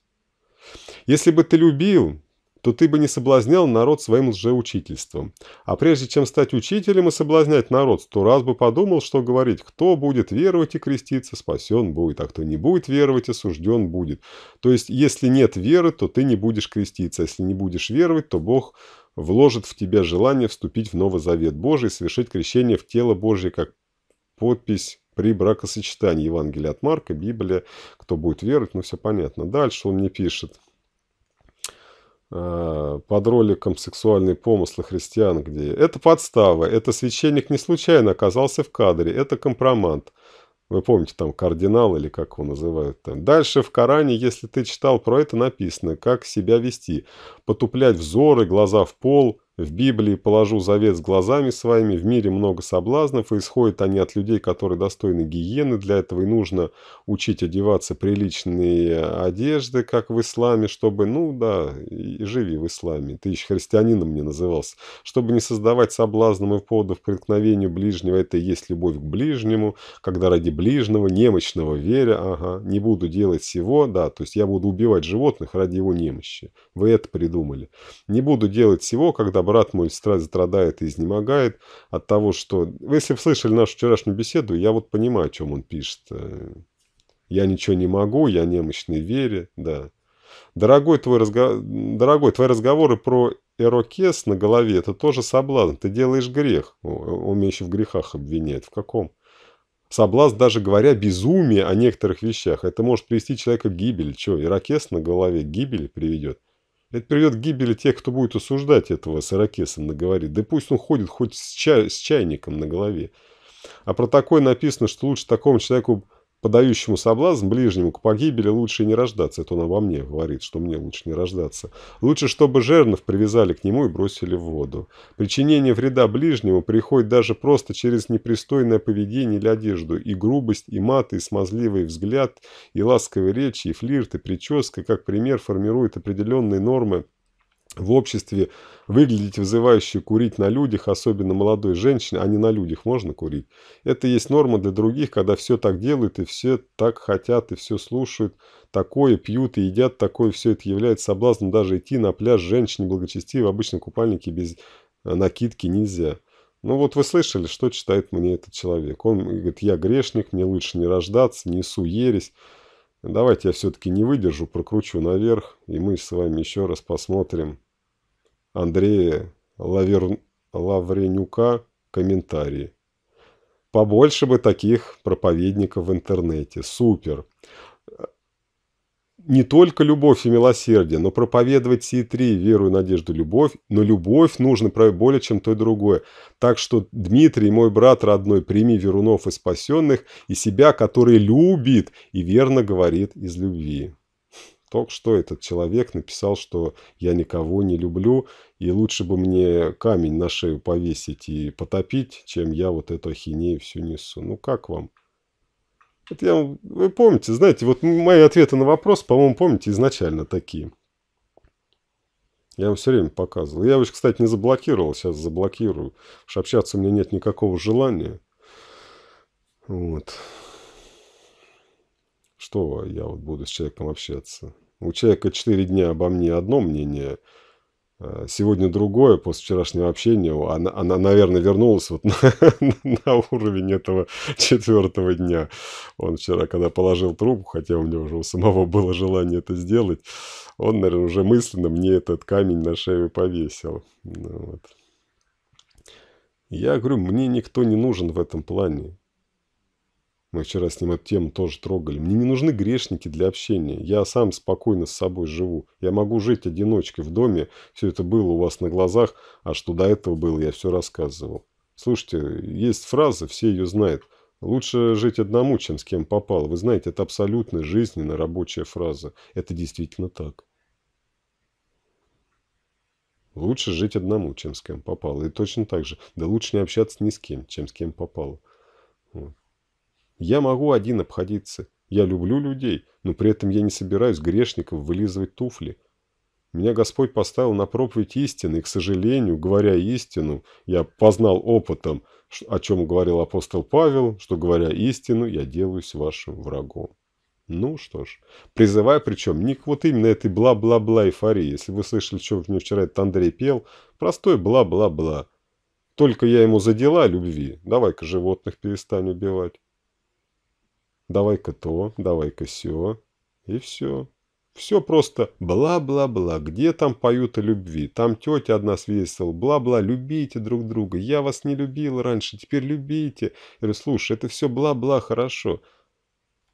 Если бы ты любил, то ты бы не соблазнял народ своим лжеучительством. А прежде чем стать учителем и соблазнять народ, сто раз бы подумал, что говорить, кто будет веровать и креститься, спасен будет, а кто не будет веровать, осужден будет. То есть, если нет веры, то ты не будешь креститься, а если не будешь веровать, то Бог вложит в тебя желание вступить в Новый Завет Божий совершить крещение в тело Божье как подпись при бракосочетании. Евангелия от Марка, Библия, кто будет веровать, ну все понятно. Дальше он мне пишет. Э, под роликом «Сексуальные помыслы христиан», где это подстава, это священник не случайно оказался в кадре, это компромат. Вы помните, там кардинал или как его называют. Там. Дальше в Коране, если ты читал про это, написано, как себя вести. Потуплять взоры, глаза в пол – в Библии положу завет с глазами своими, в мире много соблазнов, и исходят они от людей, которые достойны гиены, для этого и нужно учить одеваться приличные одежды, как в исламе, чтобы, ну да, и живи в исламе, ты еще христианином не назывался, чтобы не создавать соблазном и поводов к преткновению ближнего, это и есть любовь к ближнему, когда ради ближнего, немощного веря, ага, не буду делать всего, да, то есть я буду убивать животных ради его немощи, вы это придумали, не буду делать всего, когда брат мой страдает и изнемогает от того, что... Вы если слышали нашу вчерашнюю беседу, я вот понимаю, о чем он пишет. Э. Я ничего не могу, я немощный вере, да. Дорогой твой, разго... Дорогой, твои разговоры про эрокес на голове – это тоже соблазн. Ты делаешь грех. Он меня еще в грехах обвиняет. В каком? Соблазн, даже говоря безумие о некоторых вещах, это может привести человека к гибели. Что ирокес на голове к гибели приведет? Это приведет к гибели тех, кто будет осуждать этого саракеса, наговорит. Да пусть он ходит хоть с, чай, с чайником на голове. А про такое написано, что лучше такому человеку подающему соблазн ближнему к погибели лучше не рождаться. Это он обо мне говорит, что мне лучше не рождаться. Лучше, чтобы жернов привязали к нему и бросили в воду. Причинение вреда ближнему приходит даже просто через непристойное поведение или одежду. И грубость, и маты, и смазливый взгляд, и ласковые речи, и флирт, и прическа, как пример, формируют определенные нормы в обществе выглядеть вызывающе курить на людях, особенно молодой женщине, а не на людях можно курить. Это есть норма для других, когда все так делают, и все так хотят, и все слушают. Такое пьют и едят, такое все это является соблазном. Даже идти на пляж женщине благочестивой в обычном купальнике без э, накидки нельзя. Ну вот вы слышали, что читает мне этот человек. Он говорит, я грешник, мне лучше не рождаться, несу ересь. Давайте я все-таки не выдержу, прокручу наверх, и мы с вами еще раз посмотрим Андрея Лавер... Лавренюка комментарии. Побольше бы таких проповедников в интернете. Супер не только любовь и милосердие, но проповедовать все три – веру, надежду, любовь. Но любовь нужно проявить более, чем то и другое. Так что, Дмитрий, мой брат родной, прими верунов и спасенных, и себя, который любит и верно говорит из любви. Только что этот человек написал, что я никого не люблю, и лучше бы мне камень на шею повесить и потопить, чем я вот эту ахинею всю несу. Ну как вам? Вот я, вы помните, знаете, вот мои ответы на вопрос, по-моему, помните изначально такие. Я вам все время показывал. Я уж, кстати, не заблокировал, сейчас заблокирую. Уж общаться у меня нет никакого желания. Вот. Что я вот буду с человеком общаться? У человека 4 дня обо мне одно мнение – Э, сегодня другое, после вчерашнего общения, она, она наверное, вернулась вот на, на уровень этого четвертого дня. Он вчера, когда положил трубку, хотя у него уже у самого было желание это сделать, он, наверное, уже мысленно мне этот камень на шею повесил. Ну вот. Я говорю, мне никто не нужен в этом плане. Мы вчера с ним эту тему тоже трогали. Мне не нужны грешники для общения. Я сам спокойно с собой живу. Я могу жить одиночкой в доме. Все это было у вас на глазах. А что до этого было, я все рассказывал. Слушайте, есть фраза, все ее знают. Лучше жить одному, чем с кем попало. Вы знаете, это абсолютно жизненно рабочая фраза. Это действительно так. Лучше жить одному, чем с кем попало. И точно так же. Да лучше не общаться ни с кем, чем с кем попало. Вот. Я могу один обходиться. Я люблю людей, но при этом я не собираюсь грешников вылизывать туфли. Меня Господь поставил на проповедь истины, и, к сожалению, говоря истину, я познал опытом, о чем говорил апостол Павел, что, говоря истину, я делаюсь вашим врагом. Ну что ж, призываю причем не к вот именно этой бла-бла-бла эйфории. Если вы слышали, что мне вчера этот Андрей пел, простой бла-бла-бла. Только я ему за дела любви, давай-ка животных перестань убивать давай-ка то, давай-ка сё, и все. Все просто бла-бла-бла, где там поют о любви, там тетя одна свесила, бла-бла, любите друг друга, я вас не любил раньше, теперь любите. Я говорю, слушай, это все бла-бла хорошо,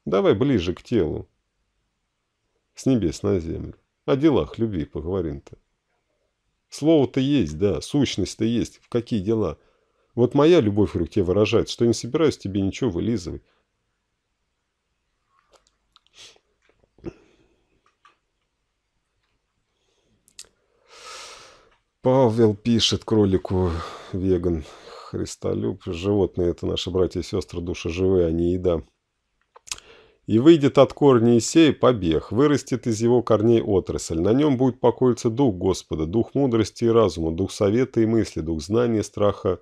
давай ближе к телу, с небес на землю, о делах любви поговорим-то. Слово-то есть, да, сущность-то есть, в какие дела. Вот моя любовь к тебе выражается, что я не собираюсь тебе ничего вылизывать. Павел пишет кролику веган. Христолюб. Животные – это наши братья и сестры, души живые, а не еда. И выйдет от корня Исей побег, вырастет из его корней отрасль. На нем будет покоиться дух Господа, дух мудрости и разума, дух совета и мысли, дух знания, страха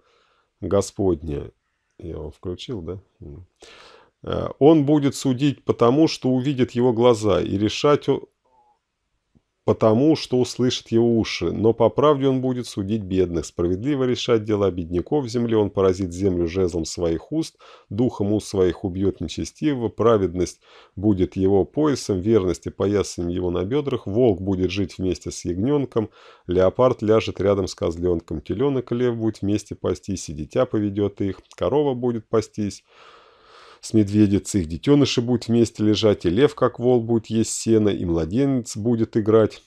Господня. Я его включил, да? Э, Он будет судить потому, что увидит его глаза, и решать потому, что услышит его уши, но по правде он будет судить бедных, справедливо решать дела бедняков земли, он поразит землю жезлом своих уст, духом уст своих убьет нечестивого, праведность будет его поясом, верность и поясом его на бедрах, волк будет жить вместе с ягненком, леопард ляжет рядом с козленком, теленок лев будет вместе пастись, и дитя поведет их, корова будет пастись». С медведицей их детеныши будут вместе лежать, и лев, как вол, будет есть сено, и младенец будет играть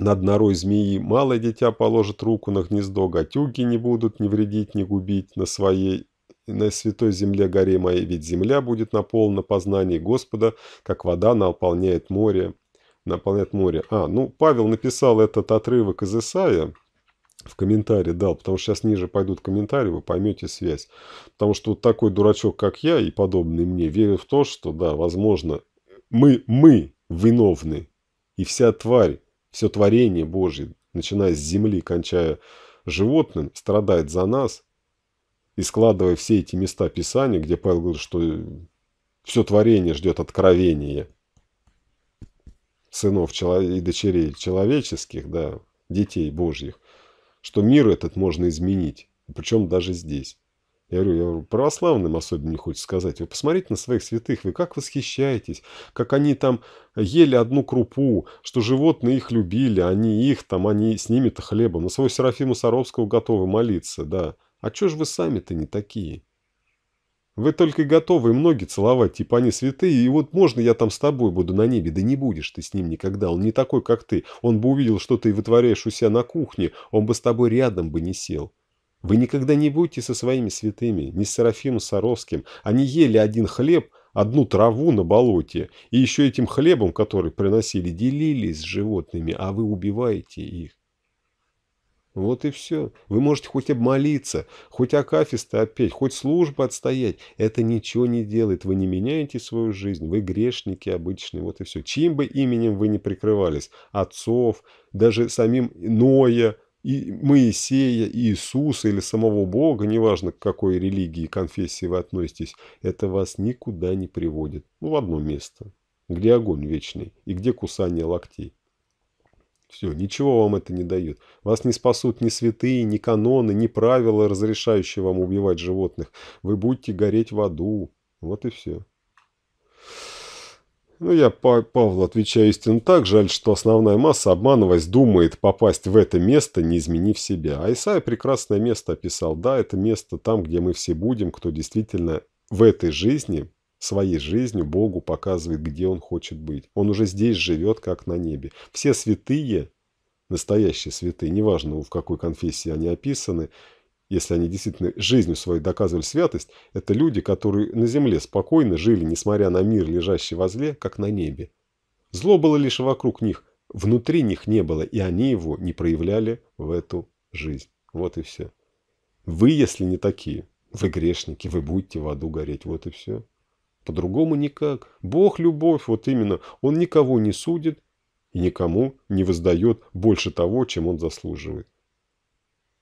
над норой змеи. Малое дитя положит руку на гнездо, гатюги не будут ни вредить, ни губить на своей на святой земле горе моей, ведь земля будет наполнена познанием Господа, как вода наполняет море. Наполняет море. А, ну, Павел написал этот отрывок из Исаия, в комментарии дал, потому что сейчас ниже пойдут комментарии, вы поймете связь. Потому что вот такой дурачок, как я и подобный мне, верю в то, что, да, возможно, мы, мы виновны, и вся тварь, все творение Божье, начиная с земли, кончая животным, страдает за нас, и складывая все эти места Писания, где Павел говорит, что все творение ждет откровения сынов и дочерей человеческих, да, детей Божьих что мир этот можно изменить, причем даже здесь. Я говорю, я говорю, православным особенно не хочется сказать. Вы посмотрите на своих святых, вы как восхищаетесь, как они там ели одну крупу, что животные их любили, они их там, они с ними-то хлебом. На ну, своего Серафима Саровского готовы молиться, да. А чё ж вы сами-то не такие? Вы только готовы многие целовать, типа они святые, и вот можно я там с тобой буду на небе? Да не будешь ты с ним никогда, он не такой, как ты. Он бы увидел, что ты вытворяешь у себя на кухне, он бы с тобой рядом бы не сел. Вы никогда не будете со своими святыми, ни с Серафимом Саровским. Они ели один хлеб, одну траву на болоте, и еще этим хлебом, который приносили, делились с животными, а вы убиваете их. Вот и все. Вы можете хоть обмолиться, хоть акафиста опеть, хоть службу отстоять. Это ничего не делает. Вы не меняете свою жизнь. Вы грешники обычные. Вот и все. Чьим бы именем вы не прикрывались. Отцов, даже самим Ноя, и Моисея, и Иисуса или самого Бога, неважно к какой религии и конфессии вы относитесь, это вас никуда не приводит. Ну, в одно место, где огонь вечный и где кусание локтей. Все, ничего вам это не дает. Вас не спасут ни святые, ни каноны, ни правила, разрешающие вам убивать животных. Вы будете гореть в аду. Вот и все. Ну, я па Павлу отвечаю истинно так. Жаль, что основная масса, обманываясь, думает попасть в это место, не изменив себя. А Исаия прекрасное место описал. Да, это место там, где мы все будем, кто действительно в этой жизни Своей жизнью Богу показывает, где он хочет быть. Он уже здесь живет, как на небе. Все святые, настоящие святые, неважно, в какой конфессии они описаны, если они действительно жизнью своей доказывали святость, это люди, которые на земле спокойно жили, несмотря на мир, лежащий возле, как на небе. Зло было лишь вокруг них, внутри них не было, и они его не проявляли в эту жизнь. Вот и все. Вы, если не такие, вы грешники, вы будете в аду гореть, вот и все. По-другому никак. Бог – любовь, вот именно. Он никого не судит и никому не воздает больше того, чем он заслуживает.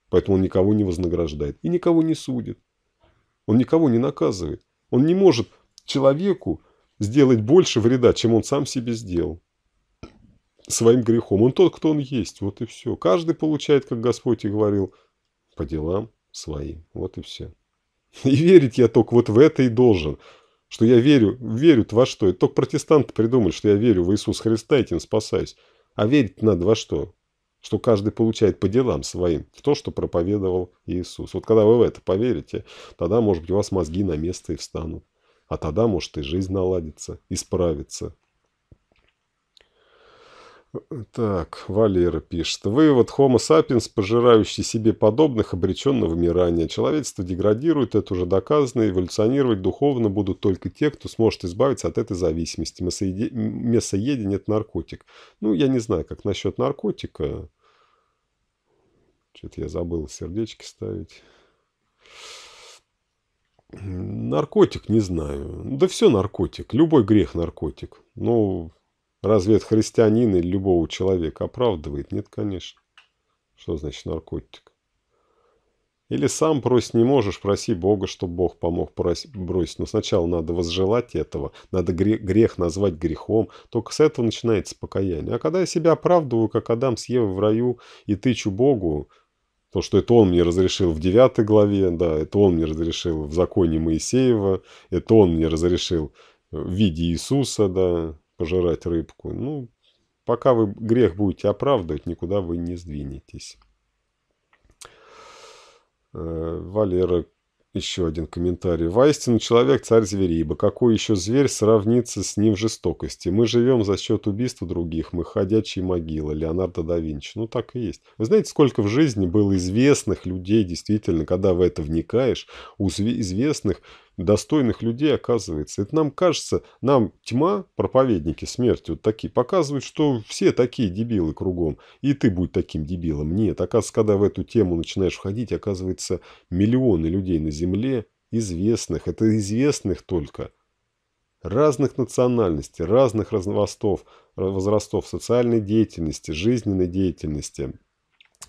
Поэтому он никого не вознаграждает и никого не судит. Он никого не наказывает. Он не может человеку сделать больше вреда, чем он сам себе сделал. Своим грехом. Он тот, кто он есть. Вот и все. Каждый получает, как Господь и говорил, по делам своим. Вот и все. И верить я только вот в это и должен – что я верю, верю во что. Это только протестанты придумали, что я верю в Иисус Христа и этим спасаюсь. А верить надо во что? Что каждый получает по делам своим, в то, что проповедовал Иисус. Вот когда вы в это поверите, тогда, может быть, у вас мозги на место и встанут. А тогда, может, и жизнь наладится, исправится, так, Валера пишет. Вывод. Homo sapiens, пожирающий себе подобных, обречен на вымирание. Человечество деградирует, это уже доказано. Эволюционировать духовно будут только те, кто сможет избавиться от этой зависимости. Мясоеде... нет наркотик. Ну, я не знаю, как насчет наркотика. Что-то я забыл сердечки ставить. Наркотик, не знаю. Да все наркотик. Любой грех наркотик. Ну... Но Разве это христианин или любого человека оправдывает? Нет, конечно. Что значит наркотик? Или сам просить не можешь, проси Бога, чтобы Бог помог бросить. Но сначала надо возжелать этого, надо грех назвать грехом. Только с этого начинается покаяние. А когда я себя оправдываю, как Адам с Евой в раю, и тычу Богу, то, что это он мне разрешил в 9 главе, да, это он мне разрешил в законе Моисеева, это он мне разрешил в виде Иисуса, да, пожирать рыбку. Ну, пока вы грех будете оправдывать, никуда вы не сдвинетесь. Э, Валера, еще один комментарий. «Воистину человек царь зверей, ибо какой еще зверь сравнится с ним в жестокости? Мы живем за счет убийства других, мы ходячие могилы». Леонардо да Винчи. Ну, так и есть. Вы знаете, сколько в жизни было известных людей, действительно, когда в это вникаешь, у известных достойных людей оказывается. Это нам кажется, нам тьма, проповедники смерти вот такие, показывают, что все такие дебилы кругом, и ты будь таким дебилом. Нет, оказывается, когда в эту тему начинаешь входить, оказывается, миллионы людей на земле, известных, это известных только, разных национальностей, разных возрастов, возрастов социальной деятельности, жизненной деятельности,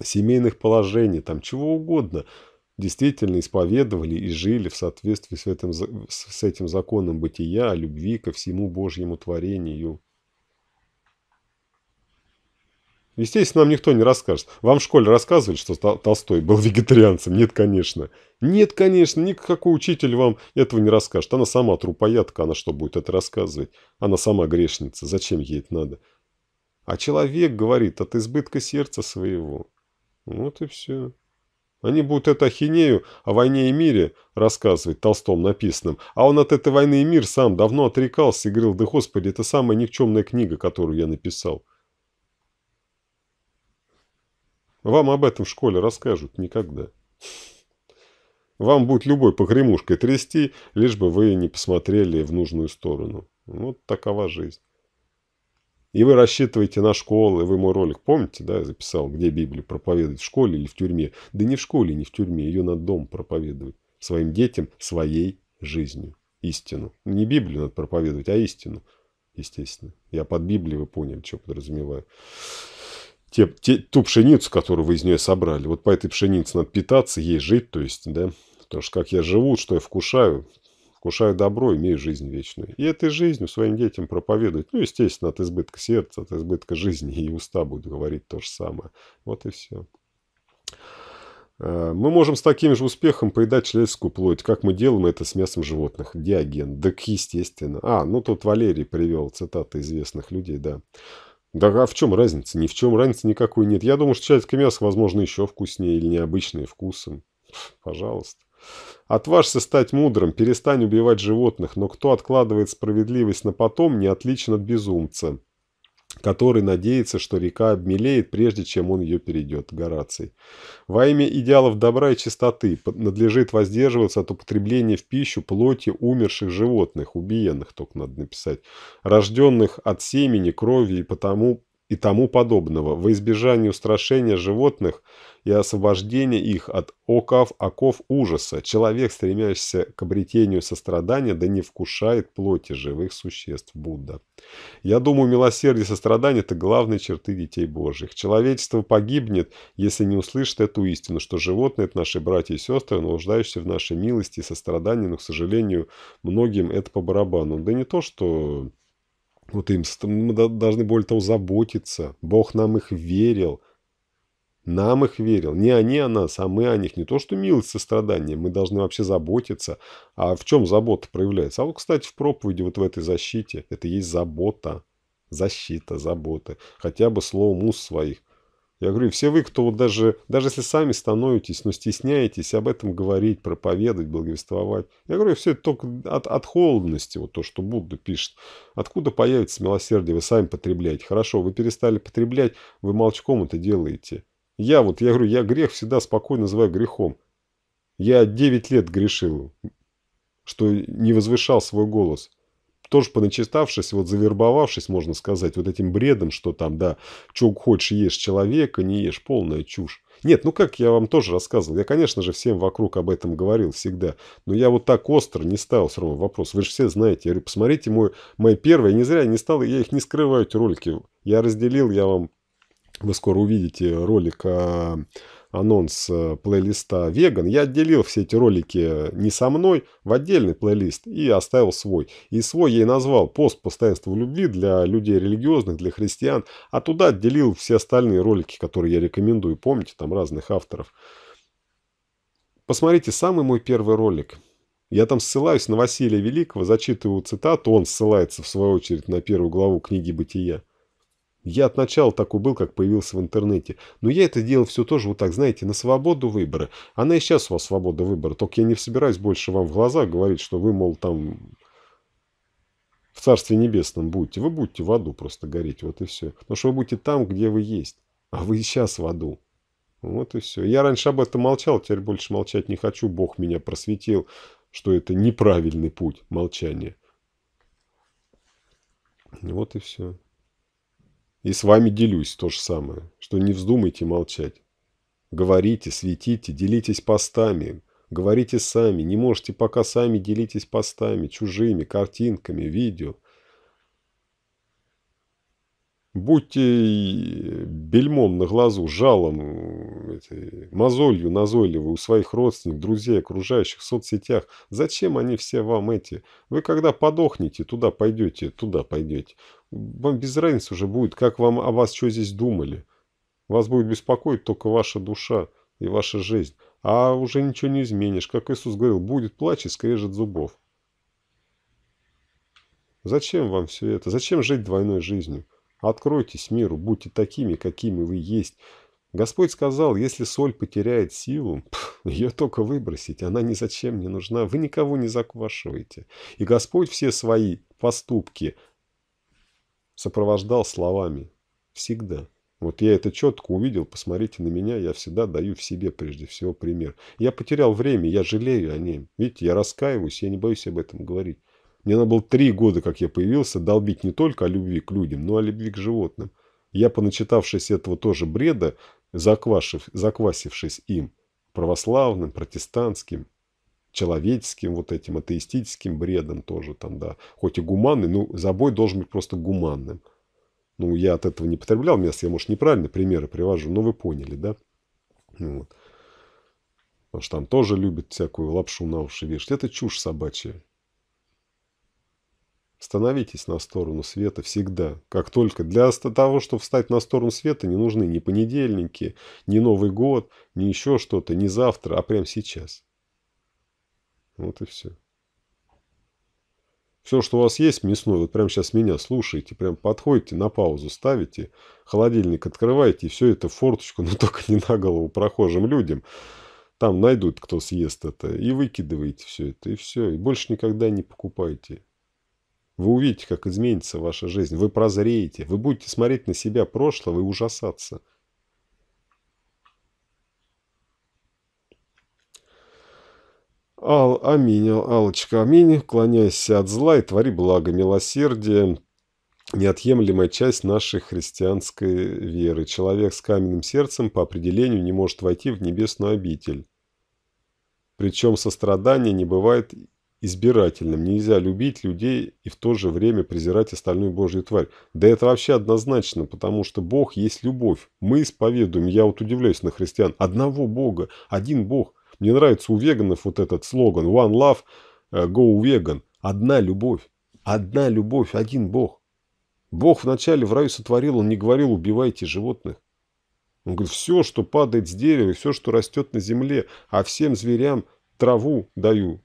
семейных положений, там чего угодно – действительно исповедовали и жили в соответствии с этим, с этим законом бытия, любви ко всему Божьему творению. Естественно, нам никто не расскажет. Вам в школе рассказывали, что Толстой был вегетарианцем? Нет, конечно. Нет, конечно, никакой учитель вам этого не расскажет. Она сама трупоядка, она что будет это рассказывать? Она сама грешница, зачем ей это надо? А человек говорит от избытка сердца своего. Вот и все. Они будут эту ахинею о войне и мире рассказывать Толстом написанным, а он от этой войны и мир сам давно отрекался и говорил, да господи, это самая никчемная книга, которую я написал. Вам об этом в школе расскажут никогда. Вам будет любой погремушкой трясти, лишь бы вы не посмотрели в нужную сторону. Вот такова жизнь. И вы рассчитываете на школу, вы мой ролик, помните, да, я записал, где Библию проповедовать, в школе или в тюрьме. Да не в школе, не в тюрьме, ее надо дом проповедовать. Своим детям, своей жизнью, истину. Не Библию надо проповедовать, а истину, естественно. Я под Библией, вы поняли, что подразумеваю те, те, ту пшеницу, которую вы из нее собрали. Вот по этой пшенице надо питаться, ей жить, то есть, да. Потому что как я живу, что я вкушаю, вкушая добро, имею жизнь вечную. И этой жизнью своим детям проповедовать, ну, естественно, от избытка сердца, от избытка жизни и уста будет говорить то же самое. Вот и все. Э, мы можем с таким же успехом поедать человеческую плоть, как мы делаем это с мясом животных. Диоген. да, естественно. А, ну тут Валерий привел цитаты известных людей, да. Да а в чем разница? Ни в чем разницы никакой нет. Я думаю, что человеческое мясо, возможно, еще вкуснее или необычное вкусом. Пожалуйста. Отважься стать мудрым, перестань убивать животных, но кто откладывает справедливость на потом, не отличен от безумца, который надеется, что река обмелеет, прежде чем он ее перейдет. Гораций. Во имя идеалов добра и чистоты надлежит воздерживаться от употребления в пищу плоти умерших животных, убиенных, только надо написать, рожденных от семени, крови и потому и тому подобного, во избежание устрашения животных и освобождения их от оков, оков ужаса. Человек, стремящийся к обретению сострадания, да не вкушает плоти живых существ Будда. Я думаю, милосердие и сострадание – это главные черты детей Божьих. Человечество погибнет, если не услышит эту истину, что животные – это наши братья и сестры, нуждающиеся в нашей милости и сострадании, но, к сожалению, многим это по барабану. Да не то, что вот им мы должны, более того, заботиться. Бог нам их верил. Нам их верил. Не они о а нас, а мы о них. Не то, что милость, сострадание. Мы должны вообще заботиться. А в чем забота проявляется? А вот, кстати, в проповеди, вот в этой защите, это есть забота. Защита, забота. Хотя бы словом уст своих – я говорю, все вы, кто вот даже, даже если сами становитесь, но стесняетесь об этом говорить, проповедовать, благовествовать. Я говорю, все это только от, от холодности, вот то, что Будда пишет. Откуда появится милосердие, вы сами потребляете. Хорошо, вы перестали потреблять, вы молчком это делаете. Я вот, я говорю, я грех всегда спокойно называю грехом. Я 9 лет грешил, что не возвышал свой голос тоже поначиставшись, вот завербовавшись, можно сказать, вот этим бредом, что там, да, что хочешь, ешь человека, не ешь, полная чушь. Нет, ну как я вам тоже рассказывал, я, конечно же, всем вокруг об этом говорил всегда, но я вот так остро не ставил все равно вопрос. Вы же все знаете, я говорю, посмотрите мой, мои первые, не зря я не стал, я их не скрываю, эти ролики. Я разделил, я вам, вы скоро увидите ролик о анонс э, плейлиста «Веган», я отделил все эти ролики э, не со мной в отдельный плейлист и оставил свой. И свой я и назвал «Пост постоянства в любви» для людей религиозных, для христиан, а туда отделил все остальные ролики, которые я рекомендую. Помните, там разных авторов. Посмотрите самый мой первый ролик. Я там ссылаюсь на Василия Великого, зачитываю цитату, он ссылается в свою очередь на первую главу книги «Бытия». Я от начала такой был, как появился в интернете. Но я это делал все тоже вот так, знаете, на свободу выбора. Она и сейчас у вас свобода выбора. Только я не собираюсь больше вам в глаза говорить, что вы, мол, там в Царстве Небесном будете. Вы будете в аду просто гореть, вот и все. Потому что вы будете там, где вы есть. А вы сейчас в аду. Вот и все. Я раньше об этом молчал, теперь больше молчать не хочу. Бог меня просветил, что это неправильный путь молчания. Вот и все. И с вами делюсь то же самое, что не вздумайте молчать. Говорите, светите, делитесь постами, говорите сами, не можете пока сами делитесь постами, чужими, картинками, видео – Будьте бельмом на глазу, жалом, этой, мозолью назойливой у своих родственников, друзей, окружающих, в соцсетях. Зачем они все вам эти? Вы когда подохнете, туда пойдете, туда пойдете. Вам без разницы уже будет, как вам о вас что здесь думали. Вас будет беспокоить только ваша душа и ваша жизнь. А уже ничего не изменишь. Как Иисус говорил, будет плач и скрежет зубов. Зачем вам все это? Зачем жить двойной жизнью? Откройтесь миру, будьте такими, какими вы есть. Господь сказал, если соль потеряет силу, ее только выбросить, она ни зачем не нужна, вы никого не заквашиваете. И Господь все свои поступки сопровождал словами «всегда». Вот я это четко увидел, посмотрите на меня, я всегда даю в себе прежде всего пример. Я потерял время, я жалею о нем. Видите, я раскаиваюсь, я не боюсь об этом говорить. Мне надо было три года, как я появился, долбить не только о любви к людям, но и о любви к животным. Я, поначитавшись этого тоже бреда, заквашив, заквасившись им, православным, протестантским, человеческим вот этим атеистическим бредом тоже там, да. Хоть и гуманный, но ну, забой должен быть просто гуманным. Ну, я от этого не потреблял мясо, я, может, неправильно примеры привожу, но вы поняли, да? Ну вот. Потому что там тоже любят всякую лапшу на уши вешать. Это чушь собачья. Становитесь на сторону света всегда, как только. Для того, чтобы встать на сторону света, не нужны ни понедельники, ни Новый год, ни еще что-то, ни завтра, а прямо сейчас. Вот и все. Все, что у вас есть мясное, вот прямо сейчас меня слушаете, прям подходите, на паузу ставите, холодильник открываете, и все это в форточку, но только не на голову прохожим людям. Там найдут, кто съест это, и выкидываете все это, и все. И больше никогда не покупайте. Вы увидите, как изменится ваша жизнь. Вы прозреете. Вы будете смотреть на себя прошлого и ужасаться. Ал, аминь, Алочка, аминь, клоняйся от зла и твори благо, милосердие, неотъемлемая часть нашей христианской веры. Человек с каменным сердцем по определению не может войти в небесную обитель. Причем сострадание не бывает избирательным. Нельзя любить людей и в то же время презирать остальную Божью тварь. Да это вообще однозначно, потому что Бог есть любовь. Мы исповедуем, я вот удивляюсь на христиан, одного Бога, один Бог. Мне нравится у веганов вот этот слоган «One love, э, go vegan». Одна любовь, одна любовь, один Бог. Бог вначале в раю сотворил, он не говорил «убивайте животных». Он говорит, все, что падает с дерева, все, что растет на земле, а всем зверям траву даю,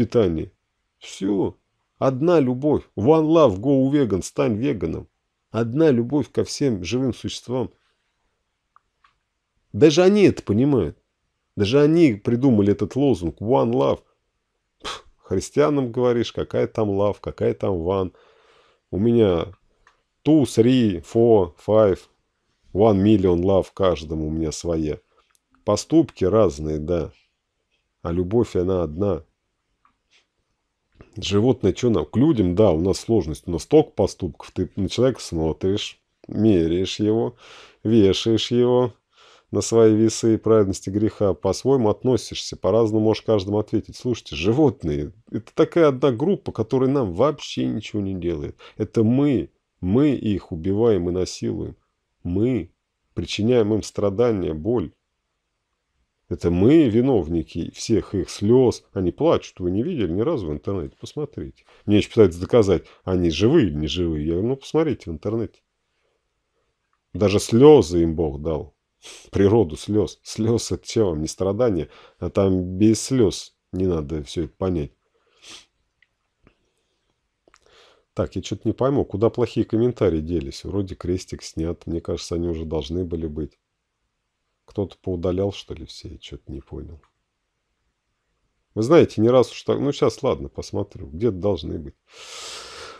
питании. Все. Одна любовь. One love, go vegan, стань веганом. Одна любовь ко всем живым существам. Даже они это понимают. Даже они придумали этот лозунг «One love». Пф, христианам говоришь, какая там love, какая там one. У меня two, three, four, five, one million love каждому у меня своя. Поступки разные, да. А любовь, она одна животное, что нам, к людям, да, у нас сложность, у нас столько поступков, ты на человека смотришь, меряешь его, вешаешь его на свои весы и праведности греха, по-своему относишься, по-разному можешь каждому ответить. Слушайте, животные, это такая одна группа, которая нам вообще ничего не делает. Это мы, мы их убиваем и насилуем. Мы причиняем им страдания, боль. Это мы виновники всех их слез. Они плачут, вы не видели ни разу в интернете. Посмотрите. Мне еще пытаются доказать, они живые или не живые. Я говорю, ну посмотрите в интернете. Даже слезы им Бог дал. Природу слез. Слез от чего? Не страдания. А там без слез не надо все это понять. Так, я что-то не пойму, куда плохие комментарии делись? Вроде крестик снят, мне кажется, они уже должны были быть. Кто-то поудалял, что ли, все? Я что-то не понял. Вы знаете, не раз уж так... Ну, сейчас, ладно, посмотрю. Где-то должны быть.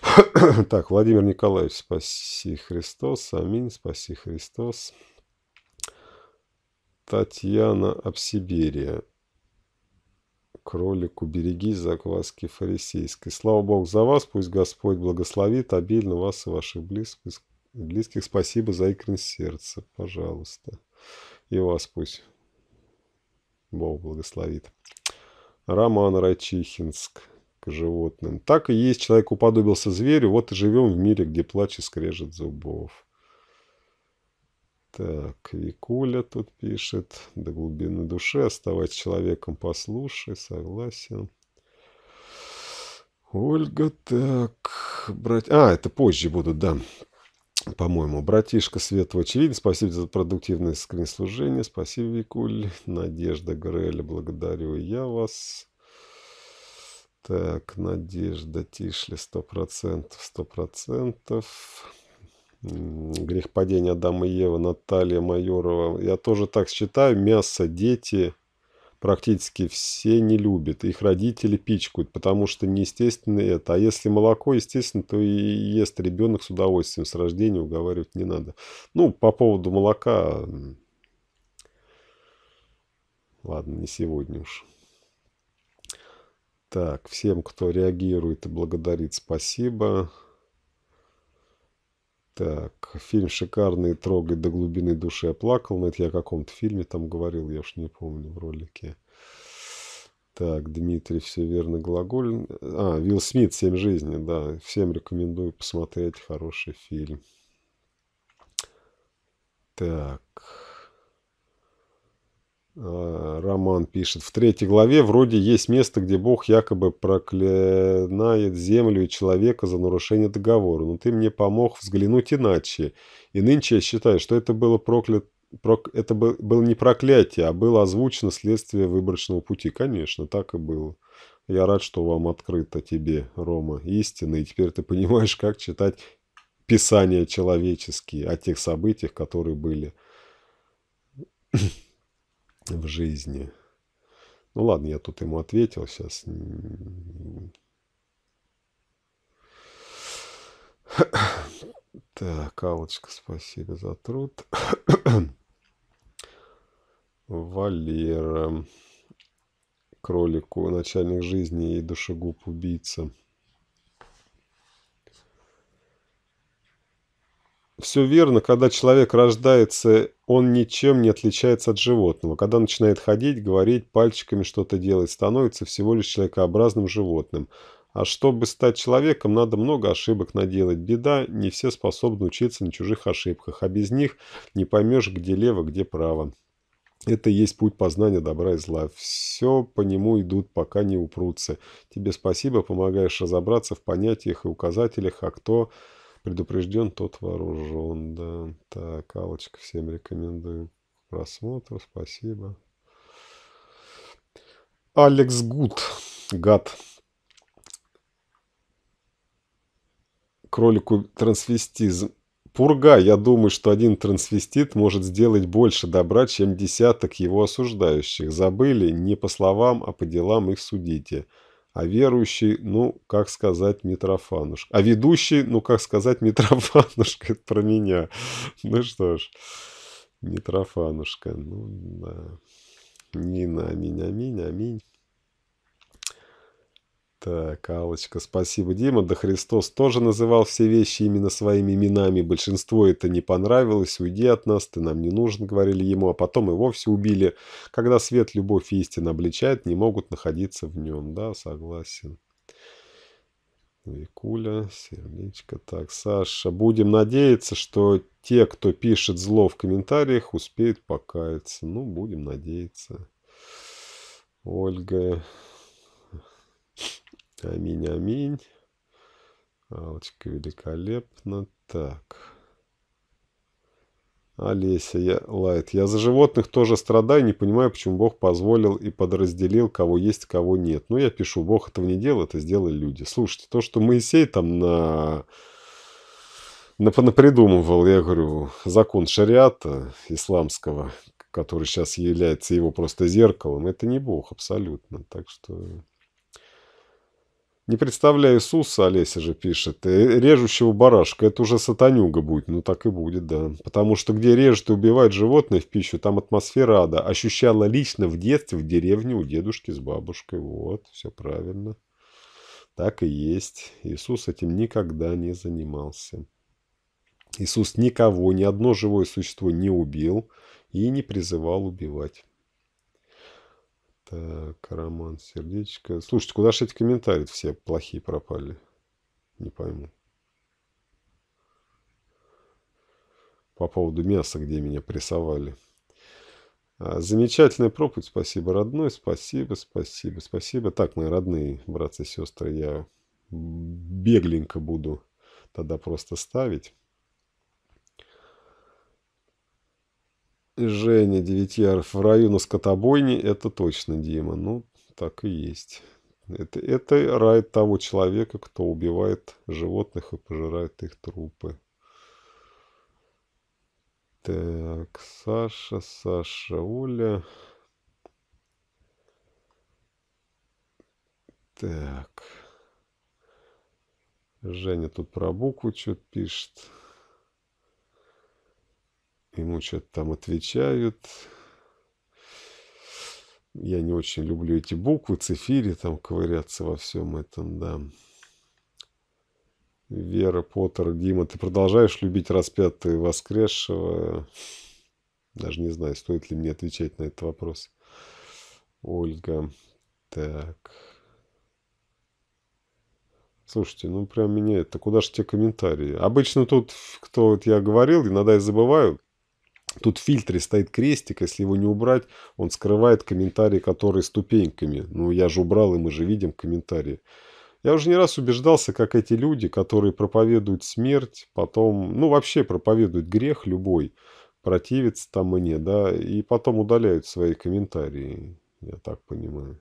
так, Владимир Николаевич, спаси Христос. Аминь, спаси Христос. Татьяна Обсиберия. Кролику береги закваски фарисейской. Слава Богу за вас. Пусть Господь благословит обильно вас и ваших близких. Близких спасибо за икренность сердца. Пожалуйста. И вас пусть Бог благословит. Роман Рачихинск к животным. Так и есть, человек уподобился зверю, вот и живем в мире, где плач и скрежет зубов. Так, Викуля тут пишет. До глубины души оставаться человеком послушай, согласен. Ольга, так, брать... А, это позже будут, да по-моему. Братишка Светова Очевидно, спасибо за продуктивное скринслужение. Спасибо, Викуль. Надежда Грель, благодарю я вас. Так, Надежда Тишли, 100%, 100%. Грех падения Адама и Евы, Наталья Майорова. Я тоже так считаю. Мясо, дети, практически все не любят. Их родители пичкают, потому что неестественно это. А если молоко, естественно, то и ест ребенок с удовольствием. С рождения уговаривать не надо. Ну, по поводу молока... Ладно, не сегодня уж. Так, всем, кто реагирует и благодарит, спасибо. Так, фильм шикарный, трогай до глубины души. Я плакал, но это я о каком-то фильме там говорил, я уж не помню в ролике. Так, Дмитрий, все верно, глаголь. А, Вилл Смит, «Семь жизней», да. Всем рекомендую посмотреть, хороший фильм. Так... Э, Роман пишет. В третьей главе вроде есть место, где Бог якобы проклинает землю и человека за нарушение договора. Но ты мне помог взглянуть иначе. И нынче я считаю, что это было проклят... Прок... Это было не проклятие, а было озвучено следствие выборочного пути. Конечно, так и было. Я рад, что вам открыто тебе, Рома, истина. И теперь ты понимаешь, как читать писания человеческие о тех событиях, которые были в жизни. Ну ладно, я тут ему ответил сейчас. Так, Алочка, спасибо за труд. Валера. Кролику, начальник жизни и душегуб убийца. Все верно, когда человек рождается, он ничем не отличается от животного. Когда начинает ходить, говорить, пальчиками что-то делать, становится всего лишь человекообразным животным. А чтобы стать человеком, надо много ошибок наделать. Беда, не все способны учиться на чужих ошибках, а без них не поймешь, где лево, где право. Это и есть путь познания добра и зла. Все по нему идут, пока не упрутся. Тебе спасибо, помогаешь разобраться в понятиях и указателях, а кто Предупрежден, тот вооружен, да. Так, Алочка, всем рекомендую к спасибо. Алекс Гуд, гад. Кролику трансвестизм. Пурга, я думаю, что один трансвестит может сделать больше добра, чем десяток его осуждающих. Забыли, не по словам, а по делам их судите а верующий, ну, как сказать, Митрофанушка. А ведущий, ну, как сказать, Митрофанушка, это про меня. Ну что ж, Митрофанушка, ну да. Нина, аминь, аминь, аминь. Так, Алочка, спасибо, Дима. Да Христос тоже называл все вещи именно своими именами. Большинство это не понравилось. Уйди от нас, ты нам не нужен, говорили ему. А потом и вовсе убили. Когда свет, любовь и истина обличает, не могут находиться в нем. Да, согласен. Викуля, ну сердечко. Так, Саша, будем надеяться, что те, кто пишет зло в комментариях, успеют покаяться. Ну, будем надеяться. Ольга... Аминь, аминь. Алочка, великолепно. Так. Олеся я, Лайт. Я за животных тоже страдаю, не понимаю, почему Бог позволил и подразделил, кого есть, кого нет. Ну, я пишу, Бог этого не делал, это а сделали люди. Слушайте, то, что Моисей там на... Напридумывал, я говорю, закон шариата исламского, который сейчас является его просто зеркалом, это не Бог абсолютно. Так что не представляю Иисуса, Олеся же пишет, «Э, режущего барашка, это уже сатанюга будет, ну так и будет, да. Потому что где режут и убивают животных в пищу, там атмосфера ада. Ощущала лично в детстве, в деревне у дедушки с бабушкой, вот, все правильно. Так и есть. Иисус этим никогда не занимался. Иисус никого, ни одно живое существо не убил и не призывал убивать. Так, Роман, сердечко. Слушайте, куда же эти комментарии все плохие пропали? Не пойму. По поводу мяса, где меня прессовали. А, замечательная проповедь. Спасибо, родной. Спасибо, спасибо, спасибо. Так, мои родные братцы и сестры, я бегленько буду тогда просто ставить. Женя Девятьяров. В раю на скотобойне это точно Дима. Ну, так и есть. Это, это рай того человека, кто убивает животных и пожирает их трупы. Так, Саша, Саша, Оля. Так. Женя тут про букву что-то пишет. Ему что-то там отвечают. Я не очень люблю эти буквы, цифири, там ковыряться во всем этом, да. Вера, Поттер, Дима, ты продолжаешь любить распятого воскресшего? Даже не знаю, стоит ли мне отвечать на этот вопрос. Ольга, так. Слушайте, ну прям меняет. Так куда же те комментарии? Обычно тут, кто вот я говорил, иногда и забываю. Тут в фильтре стоит крестик, если его не убрать, он скрывает комментарии, которые ступеньками. Ну, я же убрал, и мы же видим комментарии. Я уже не раз убеждался, как эти люди, которые проповедуют смерть, потом, ну, вообще проповедуют грех любой, противятся там мне, да, и потом удаляют свои комментарии, я так понимаю.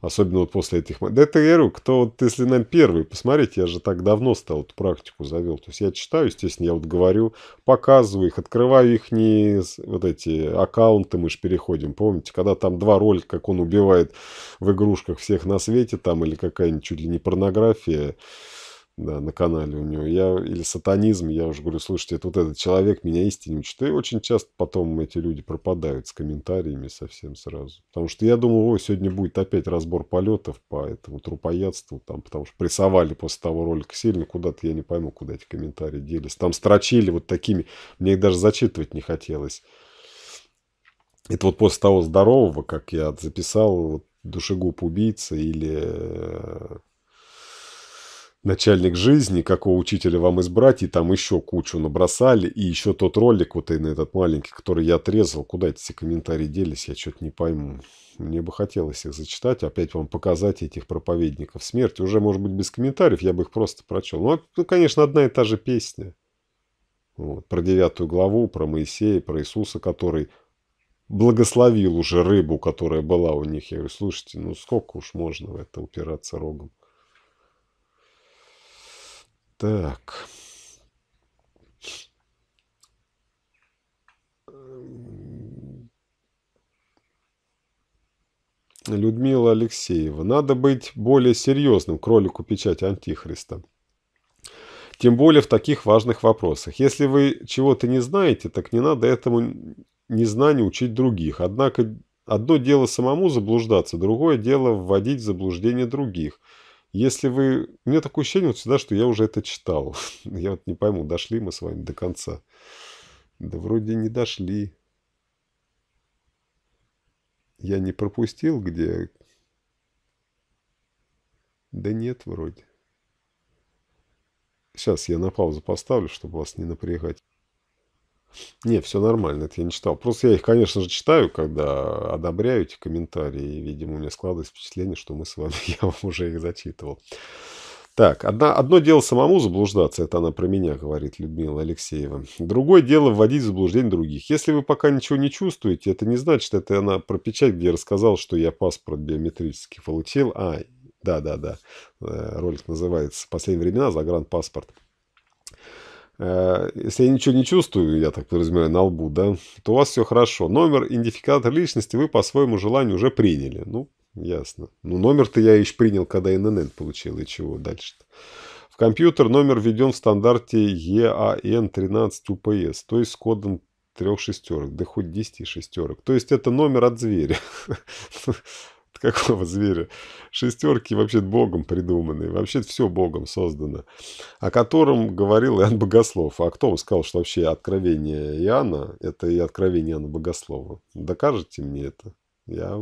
Особенно вот после этих... Да это я говорю, кто вот, если, нам первый, посмотрите, я же так давно стал эту практику завел. То есть я читаю, естественно, я вот говорю, показываю их, открываю их не вот эти аккаунты, мы же переходим. Помните, когда там два ролика, как он убивает в игрушках всех на свете там, или какая-нибудь чуть ли не порнография да, на канале у него, я, или сатанизм, я уже говорю, слушайте, это вот этот человек меня истинен что и очень часто потом эти люди пропадают с комментариями совсем сразу. Потому что я думал, ой, сегодня будет опять разбор полетов по этому трупоядству, там, потому что прессовали после того ролика сильно куда-то, я не пойму, куда эти комментарии делись. Там строчили вот такими, мне их даже зачитывать не хотелось. Это вот после того здорового, как я записал, вот, душегуб убийца или э, начальник жизни, какого учителя вам избрать, и там еще кучу набросали, и еще тот ролик вот и на этот маленький, который я отрезал, куда эти все комментарии делись, я что-то не пойму. Мне бы хотелось их зачитать, опять вам показать этих проповедников смерти, уже, может быть, без комментариев, я бы их просто прочел. Ну, а, ну конечно, одна и та же песня. Вот, про девятую главу, про Моисея, про Иисуса, который благословил уже рыбу, которая была у них. Я говорю, слушайте, ну сколько уж можно в это упираться рогом? Так. Людмила Алексеева. Надо быть более серьезным к ролику «Печать Антихриста». Тем более в таких важных вопросах. Если вы чего-то не знаете, так не надо этому незнанию учить других. Однако одно дело самому заблуждаться, другое дело вводить в заблуждение других – если вы... У меня такое ощущение вот всегда, что я уже это читал. я вот не пойму, дошли мы с вами до конца. Да вроде не дошли. Я не пропустил, где... Да нет, вроде. Сейчас я на паузу поставлю, чтобы вас не напрягать. Не, все нормально, это я не читал. Просто я их, конечно же, читаю, когда одобряю эти комментарии. видимо, у меня складывается впечатление, что мы с вами, я вам уже их зачитывал. Так, одна, одно дело самому заблуждаться, это она про меня говорит Людмила Алексеева. Другое дело вводить в заблуждение других. Если вы пока ничего не чувствуете, это не значит, это она про печать, где я рассказал, что я паспорт биометрический получил. А, да-да-да, э, ролик называется «Последние времена. Загранпаспорт». паспорт Э, если я ничего не чувствую, я так подразумеваю, на лбу, да, то у вас все хорошо. Номер идентификатор личности вы по своему желанию уже приняли. Ну, ясно. Ну, номер-то я еще принял, когда ИНН получил, и чего дальше-то. В компьютер номер введен в стандарте EAN13 UPS, а то есть с кодом трех шестерок, да хоть десяти шестерок. То есть это номер от зверя. Какого зверя? Шестерки вообще Богом придуманы, вообще все Богом создано, о котором говорил Иоанн Богослов. А кто вам сказал, что вообще откровение Иоанна – это и откровение Иоанна Богослова? Докажете мне это? Я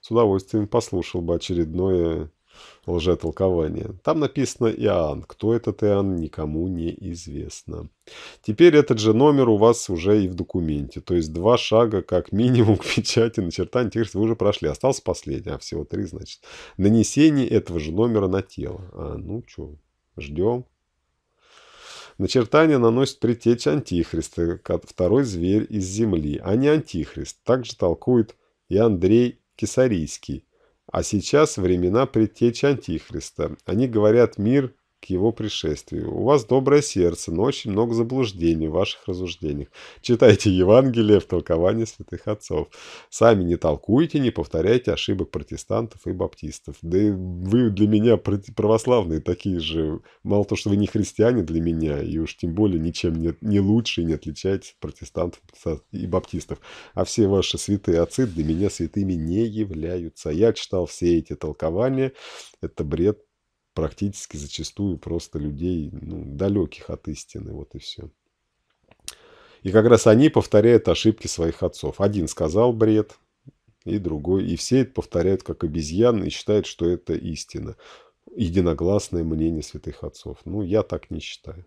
с удовольствием послушал бы очередное лжетолкования. Там написано Иоанн. Кто этот Иоанн, никому не известно. Теперь этот же номер у вас уже и в документе. То есть два шага как минимум к печати на черта вы уже прошли. Остался последний, а всего три, значит. Нанесение этого же номера на тело. А, ну что, ждем. Начертание наносит предтеча Антихриста, второй зверь из земли, а не Антихрист. Также толкует и Андрей Кисарийский. А сейчас времена предтечи Антихриста. Они говорят, мир к его пришествию. У вас доброе сердце, но очень много заблуждений в ваших разуждениях. Читайте Евангелие в толковании святых отцов. Сами не толкуйте, не повторяйте ошибок протестантов и баптистов. Да и вы для меня православные такие же. Мало то, что вы не христиане для меня, и уж тем более ничем не, не лучше и не отличаетесь от протестантов и баптистов. А все ваши святые отцы для меня святыми не являются. Я читал все эти толкования. Это бред практически зачастую просто людей, ну, далеких от истины, вот и все. И как раз они повторяют ошибки своих отцов. Один сказал бред, и другой. И все это повторяют как обезьяны и считают, что это истина. Единогласное мнение святых отцов. Ну, я так не считаю.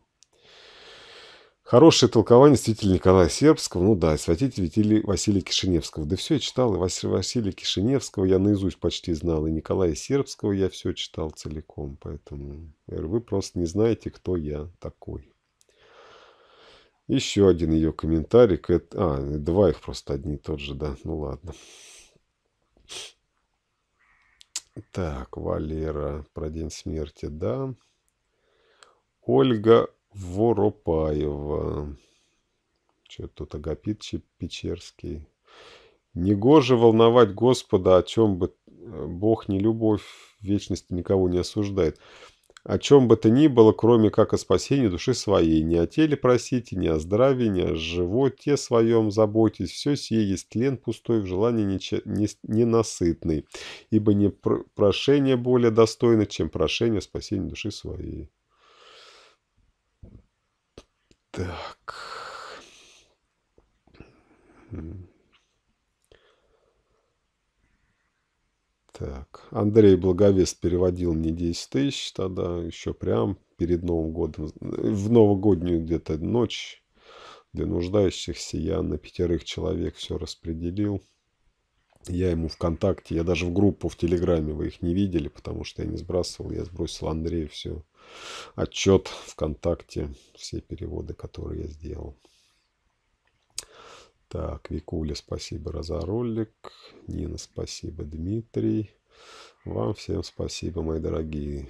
Хорошее толкование святителя Николая Сербского, ну да, и святителя Василия Кишиневского. Да все я читал, и Василия Кишиневского я наизусть почти знал, и Николая Сербского я все читал целиком. Поэтому вы просто не знаете, кто я такой. Еще один ее комментарий. К... А, два их просто одни и тот же, да. Ну ладно. Так, Валера про День смерти, да. Ольга Воропаева. Что тут Агапит Печерский. Негоже волновать Господа, о чем бы э, Бог не любовь, вечность никого не осуждает. О чем бы то ни было, кроме как о спасении души своей. Не о теле просите, не о здравии, не о животе своем заботьтесь. Все сие есть тлен пустой, в желании ненасытный. Не, не ибо не прошение более достойно, чем прошение спасения души своей. Так. Так, Андрей Благовест переводил мне 10 тысяч тогда, еще прям перед Новым годом, в новогоднюю где-то ночь для нуждающихся я на пятерых человек все распределил. Я ему ВКонтакте, я даже в группу в Телеграме вы их не видели, потому что я не сбрасывал, я сбросил Андрею все отчет ВКонтакте, все переводы, которые я сделал. Так, Викуля, спасибо за ролик. Нина, спасибо, Дмитрий. Вам всем спасибо, мои дорогие.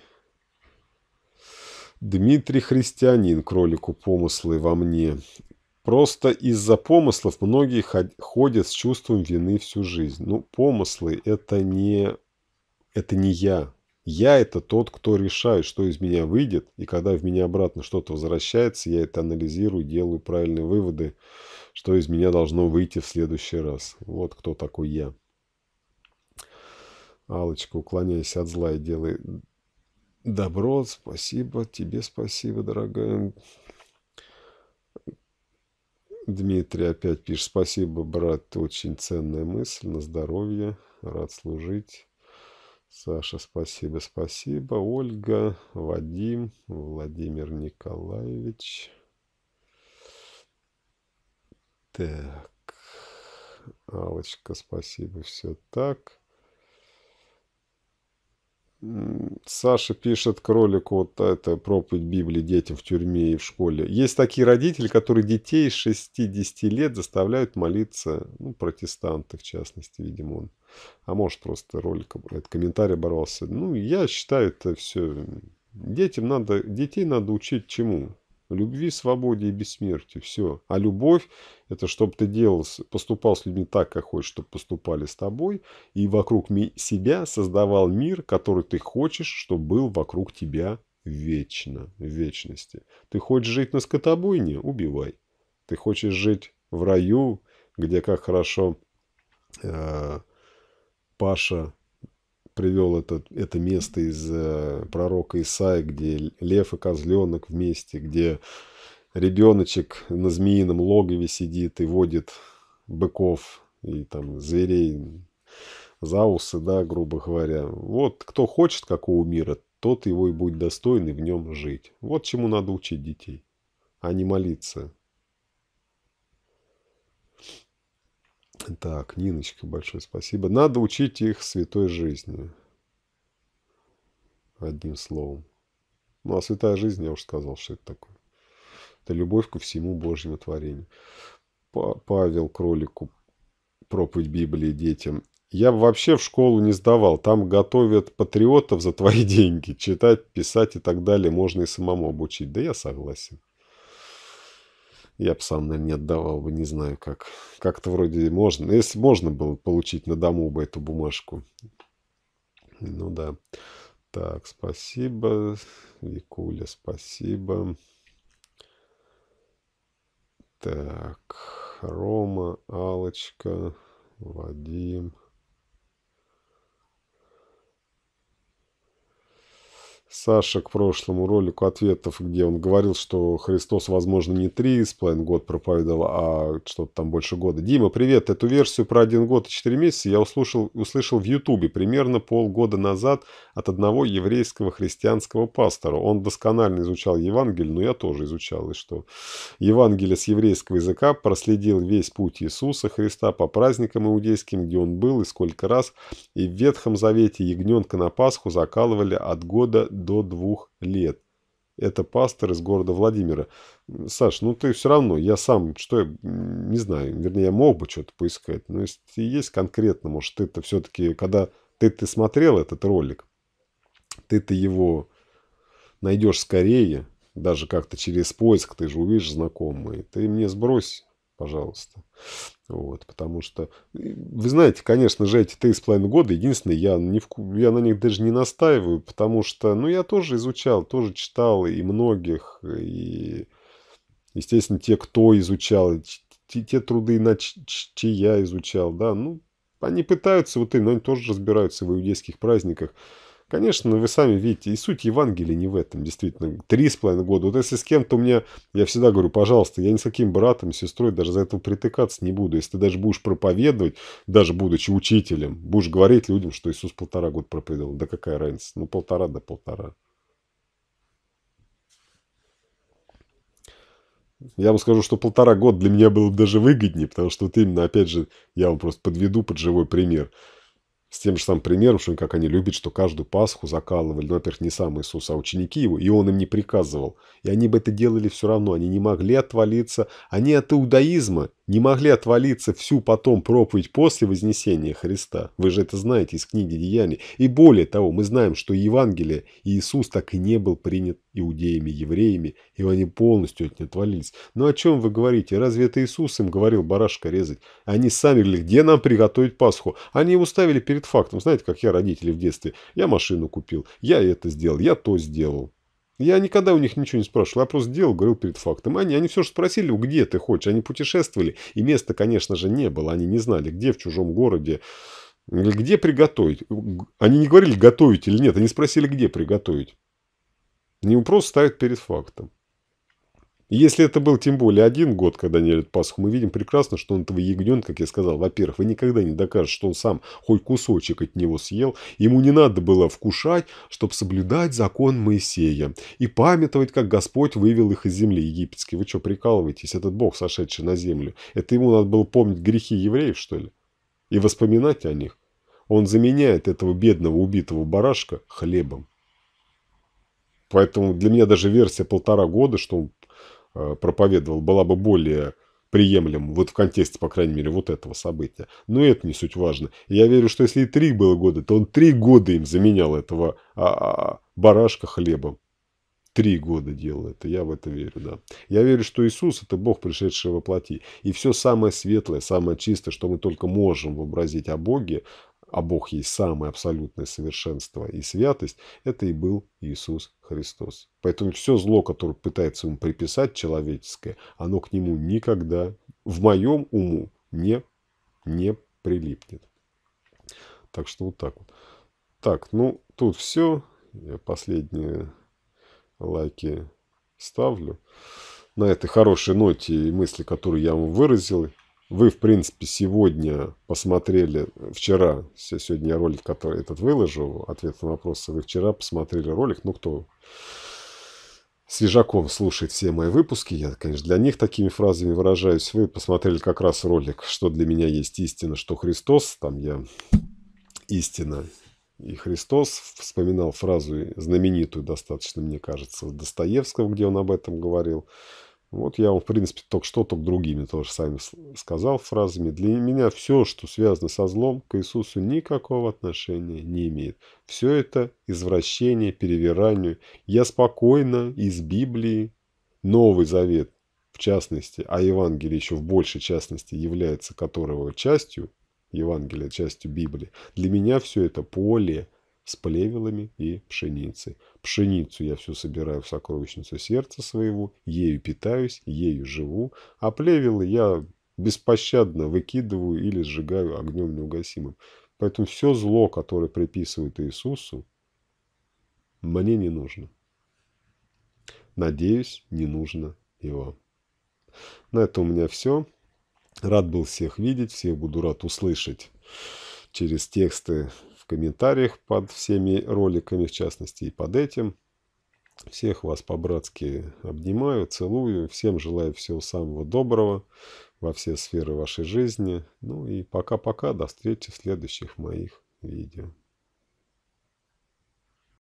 Дмитрий Христианин, кролику помыслы во мне. Просто из-за помыслов многие ходят с чувством вины всю жизнь. Ну, помыслы это не, это не я. Я – это тот, кто решает, что из меня выйдет, и когда в меня обратно что-то возвращается, я это анализирую, делаю правильные выводы, что из меня должно выйти в следующий раз. Вот кто такой я. Алочка, уклоняйся от зла и делай добро. Спасибо, тебе спасибо, дорогая. Дмитрий опять пишет, спасибо, брат, очень ценная мысль, на здоровье, рад служить. Саша, спасибо, спасибо. Ольга, Вадим, Владимир Николаевич. Так. Алочка, спасибо, все так. Саша пишет кролику вот это проповедь Библии детям в тюрьме и в школе. Есть такие родители, которые детей 60 лет заставляют молиться, ну, протестанты, в частности, видимо, он. А может, просто ролик, этот комментарий оборвался. Ну, я считаю, это все... Детям надо, детей надо учить чему? любви, свободе и бессмертии. Все. А любовь – это чтобы ты делал, поступал с людьми так, как хочешь, чтобы поступали с тобой, и вокруг себя создавал мир, который ты хочешь, чтобы был вокруг тебя вечно, в вечности. Ты хочешь жить на скотобойне – убивай. Ты хочешь жить в раю, где, как хорошо э, Паша привел это, это место из э, пророка Исаи, где лев и козленок вместе, где ребеночек на змеином логове сидит и водит быков и там зверей за усы, да, грубо говоря. Вот кто хочет какого мира, тот его и будет достойный в нем жить. Вот чему надо учить детей, а не молиться. Так, Ниночка, большое спасибо. Надо учить их святой жизни. Одним словом. Ну, а святая жизнь, я уже сказал, что это такое. Это любовь ко всему Божьему творению. Павел Кролику, проповедь Библии детям. Я вообще в школу не сдавал. Там готовят патриотов за твои деньги. Читать, писать и так далее можно и самому обучить. Да я согласен. Я бы сам, наверное, не отдавал бы, не знаю как. Как-то вроде можно. Если можно было получить на дому бы эту бумажку. Ну да. Так, спасибо. Викуля, спасибо. Так, Рома, Алочка, Вадим. Саша к прошлому ролику ответов, где он говорил, что Христос, возможно, не три с половиной года проповедовал, а что-то там больше года. Дима, привет! Эту версию про один год и четыре месяца я услышал, услышал в Ютубе примерно полгода назад от одного еврейского христианского пастора. Он досконально изучал Евангелие, но я тоже изучал, и что? Евангелие с еврейского языка проследил весь путь Иисуса Христа по праздникам иудейским, где он был и сколько раз, и в Ветхом Завете ягненка на Пасху закалывали от года до двух лет. Это пастор из города Владимира. Саш, ну ты все равно, я сам, что я, не знаю, вернее, я мог бы что-то поискать. Но если есть конкретно, может, ты-то все-таки, когда ты-то смотрел этот ролик, ты-то его найдешь скорее, даже как-то через поиск, ты же увидишь знакомые, ты мне сбрось пожалуйста. Вот, потому что, вы знаете, конечно же, эти три с половиной года, единственное, я, не в, я на них даже не настаиваю, потому что, ну, я тоже изучал, тоже читал и многих, и, естественно, те, кто изучал, те, те труды, на чьи я изучал, да, ну, они пытаются, вот и, но они тоже разбираются в иудейских праздниках. Конечно, вы сами видите, и суть Евангелия не в этом, действительно. Три с половиной года. Вот если с кем-то у меня, я всегда говорю, пожалуйста, я ни с каким братом, сестрой даже за этого притыкаться не буду. Если ты даже будешь проповедовать, даже будучи учителем, будешь говорить людям, что Иисус полтора года проповедовал. Да какая разница? Ну, полтора да полтора. Я вам скажу, что полтора года для меня было даже выгоднее, потому что вот именно, опять же, я вам просто подведу под живой пример – с тем же самым примерушем, как они любят, что каждую Пасху закалывали, ну, во-первых, не сам Иисус, а ученики его, и он им не приказывал. И они бы это делали все равно, они не могли отвалиться, они от иудаизма не могли отвалиться всю потом проповедь после Вознесения Христа. Вы же это знаете из книги Деяний. И более того, мы знаем, что Евангелие Иисус так и не был принят иудеями, евреями, и они полностью от не отвалились. Ну о чем вы говорите? Разве это Иисус им говорил барашка резать? Они сами говорили, где нам приготовить Пасху? Они его ставили перед фактом. Знаете, как я родители в детстве. Я машину купил, я это сделал, я то сделал. Я никогда у них ничего не спрашивал, я просто делал, говорил перед фактом. Они, они все же спросили, где ты хочешь. Они путешествовали, и места, конечно же, не было. Они не знали, где в чужом городе, где приготовить. Они не говорили, готовить или нет, они спросили, где приготовить не просто ставят перед фактом. И если это был тем более один год, когда не лет Пасху, мы видим прекрасно, что он этого ягненка, как я сказал, во-первых, вы никогда не докажете, что он сам хоть кусочек от него съел. Ему не надо было вкушать, чтобы соблюдать закон Моисея и памятовать, как Господь вывел их из земли египетской. Вы что, прикалываетесь? Этот Бог, сошедший на землю. Это ему надо было помнить грехи евреев, что ли? И воспоминать о них? Он заменяет этого бедного убитого барашка хлебом. Поэтому для меня даже версия полтора года, что он э, проповедовал, была бы более приемлема, вот в контексте, по крайней мере, вот этого события. Но это не суть важно. Я верю, что если и три было года, то он три года им заменял этого а, а, барашка хлебом. Три года делал это, я в это верю, да. Я верю, что Иисус – это Бог, пришедший во плоти. И все самое светлое, самое чистое, что мы только можем вообразить о Боге, а Бог есть самое абсолютное совершенство и святость, это и был Иисус Христос. Поэтому все зло, которое пытается ему приписать человеческое, оно к нему никогда в моем уму не, не прилипнет. Так что вот так вот. Так, ну тут все. Я последние лайки ставлю. На этой хорошей ноте и мысли, которые я вам выразил, вы, в принципе, сегодня посмотрели, вчера, сегодня ролик который, этот выложил, ответ на вопросы, вы вчера посмотрели ролик, ну, кто свежаком слушает все мои выпуски, я, конечно, для них такими фразами выражаюсь, вы посмотрели как раз ролик, что для меня есть истина, что Христос, там я истина и Христос вспоминал фразу знаменитую достаточно, мне кажется, Достоевского, где он об этом говорил, вот я вам, в принципе, только что, только другими тоже сами сказал фразами. Для меня все, что связано со злом, к Иисусу никакого отношения не имеет. Все это извращение, перевиранию. Я спокойно из Библии, Новый Завет в частности, а Евангелие еще в большей частности является которого частью, Евангелие частью Библии, для меня все это поле с плевелами и пшеницей. Пшеницу я всю собираю в сокровищницу сердца своего, ею питаюсь, ею живу, а плевелы я беспощадно выкидываю или сжигаю огнем неугасимым. Поэтому все зло, которое приписывают Иисусу, мне не нужно. Надеюсь, не нужно и вам. На этом у меня все. Рад был всех видеть, всех буду рад услышать через тексты в комментариях под всеми роликами, в частности и под этим. Всех вас по-братски обнимаю, целую. Всем желаю всего самого доброго во все сферы вашей жизни. Ну и пока-пока. До встречи в следующих моих видео.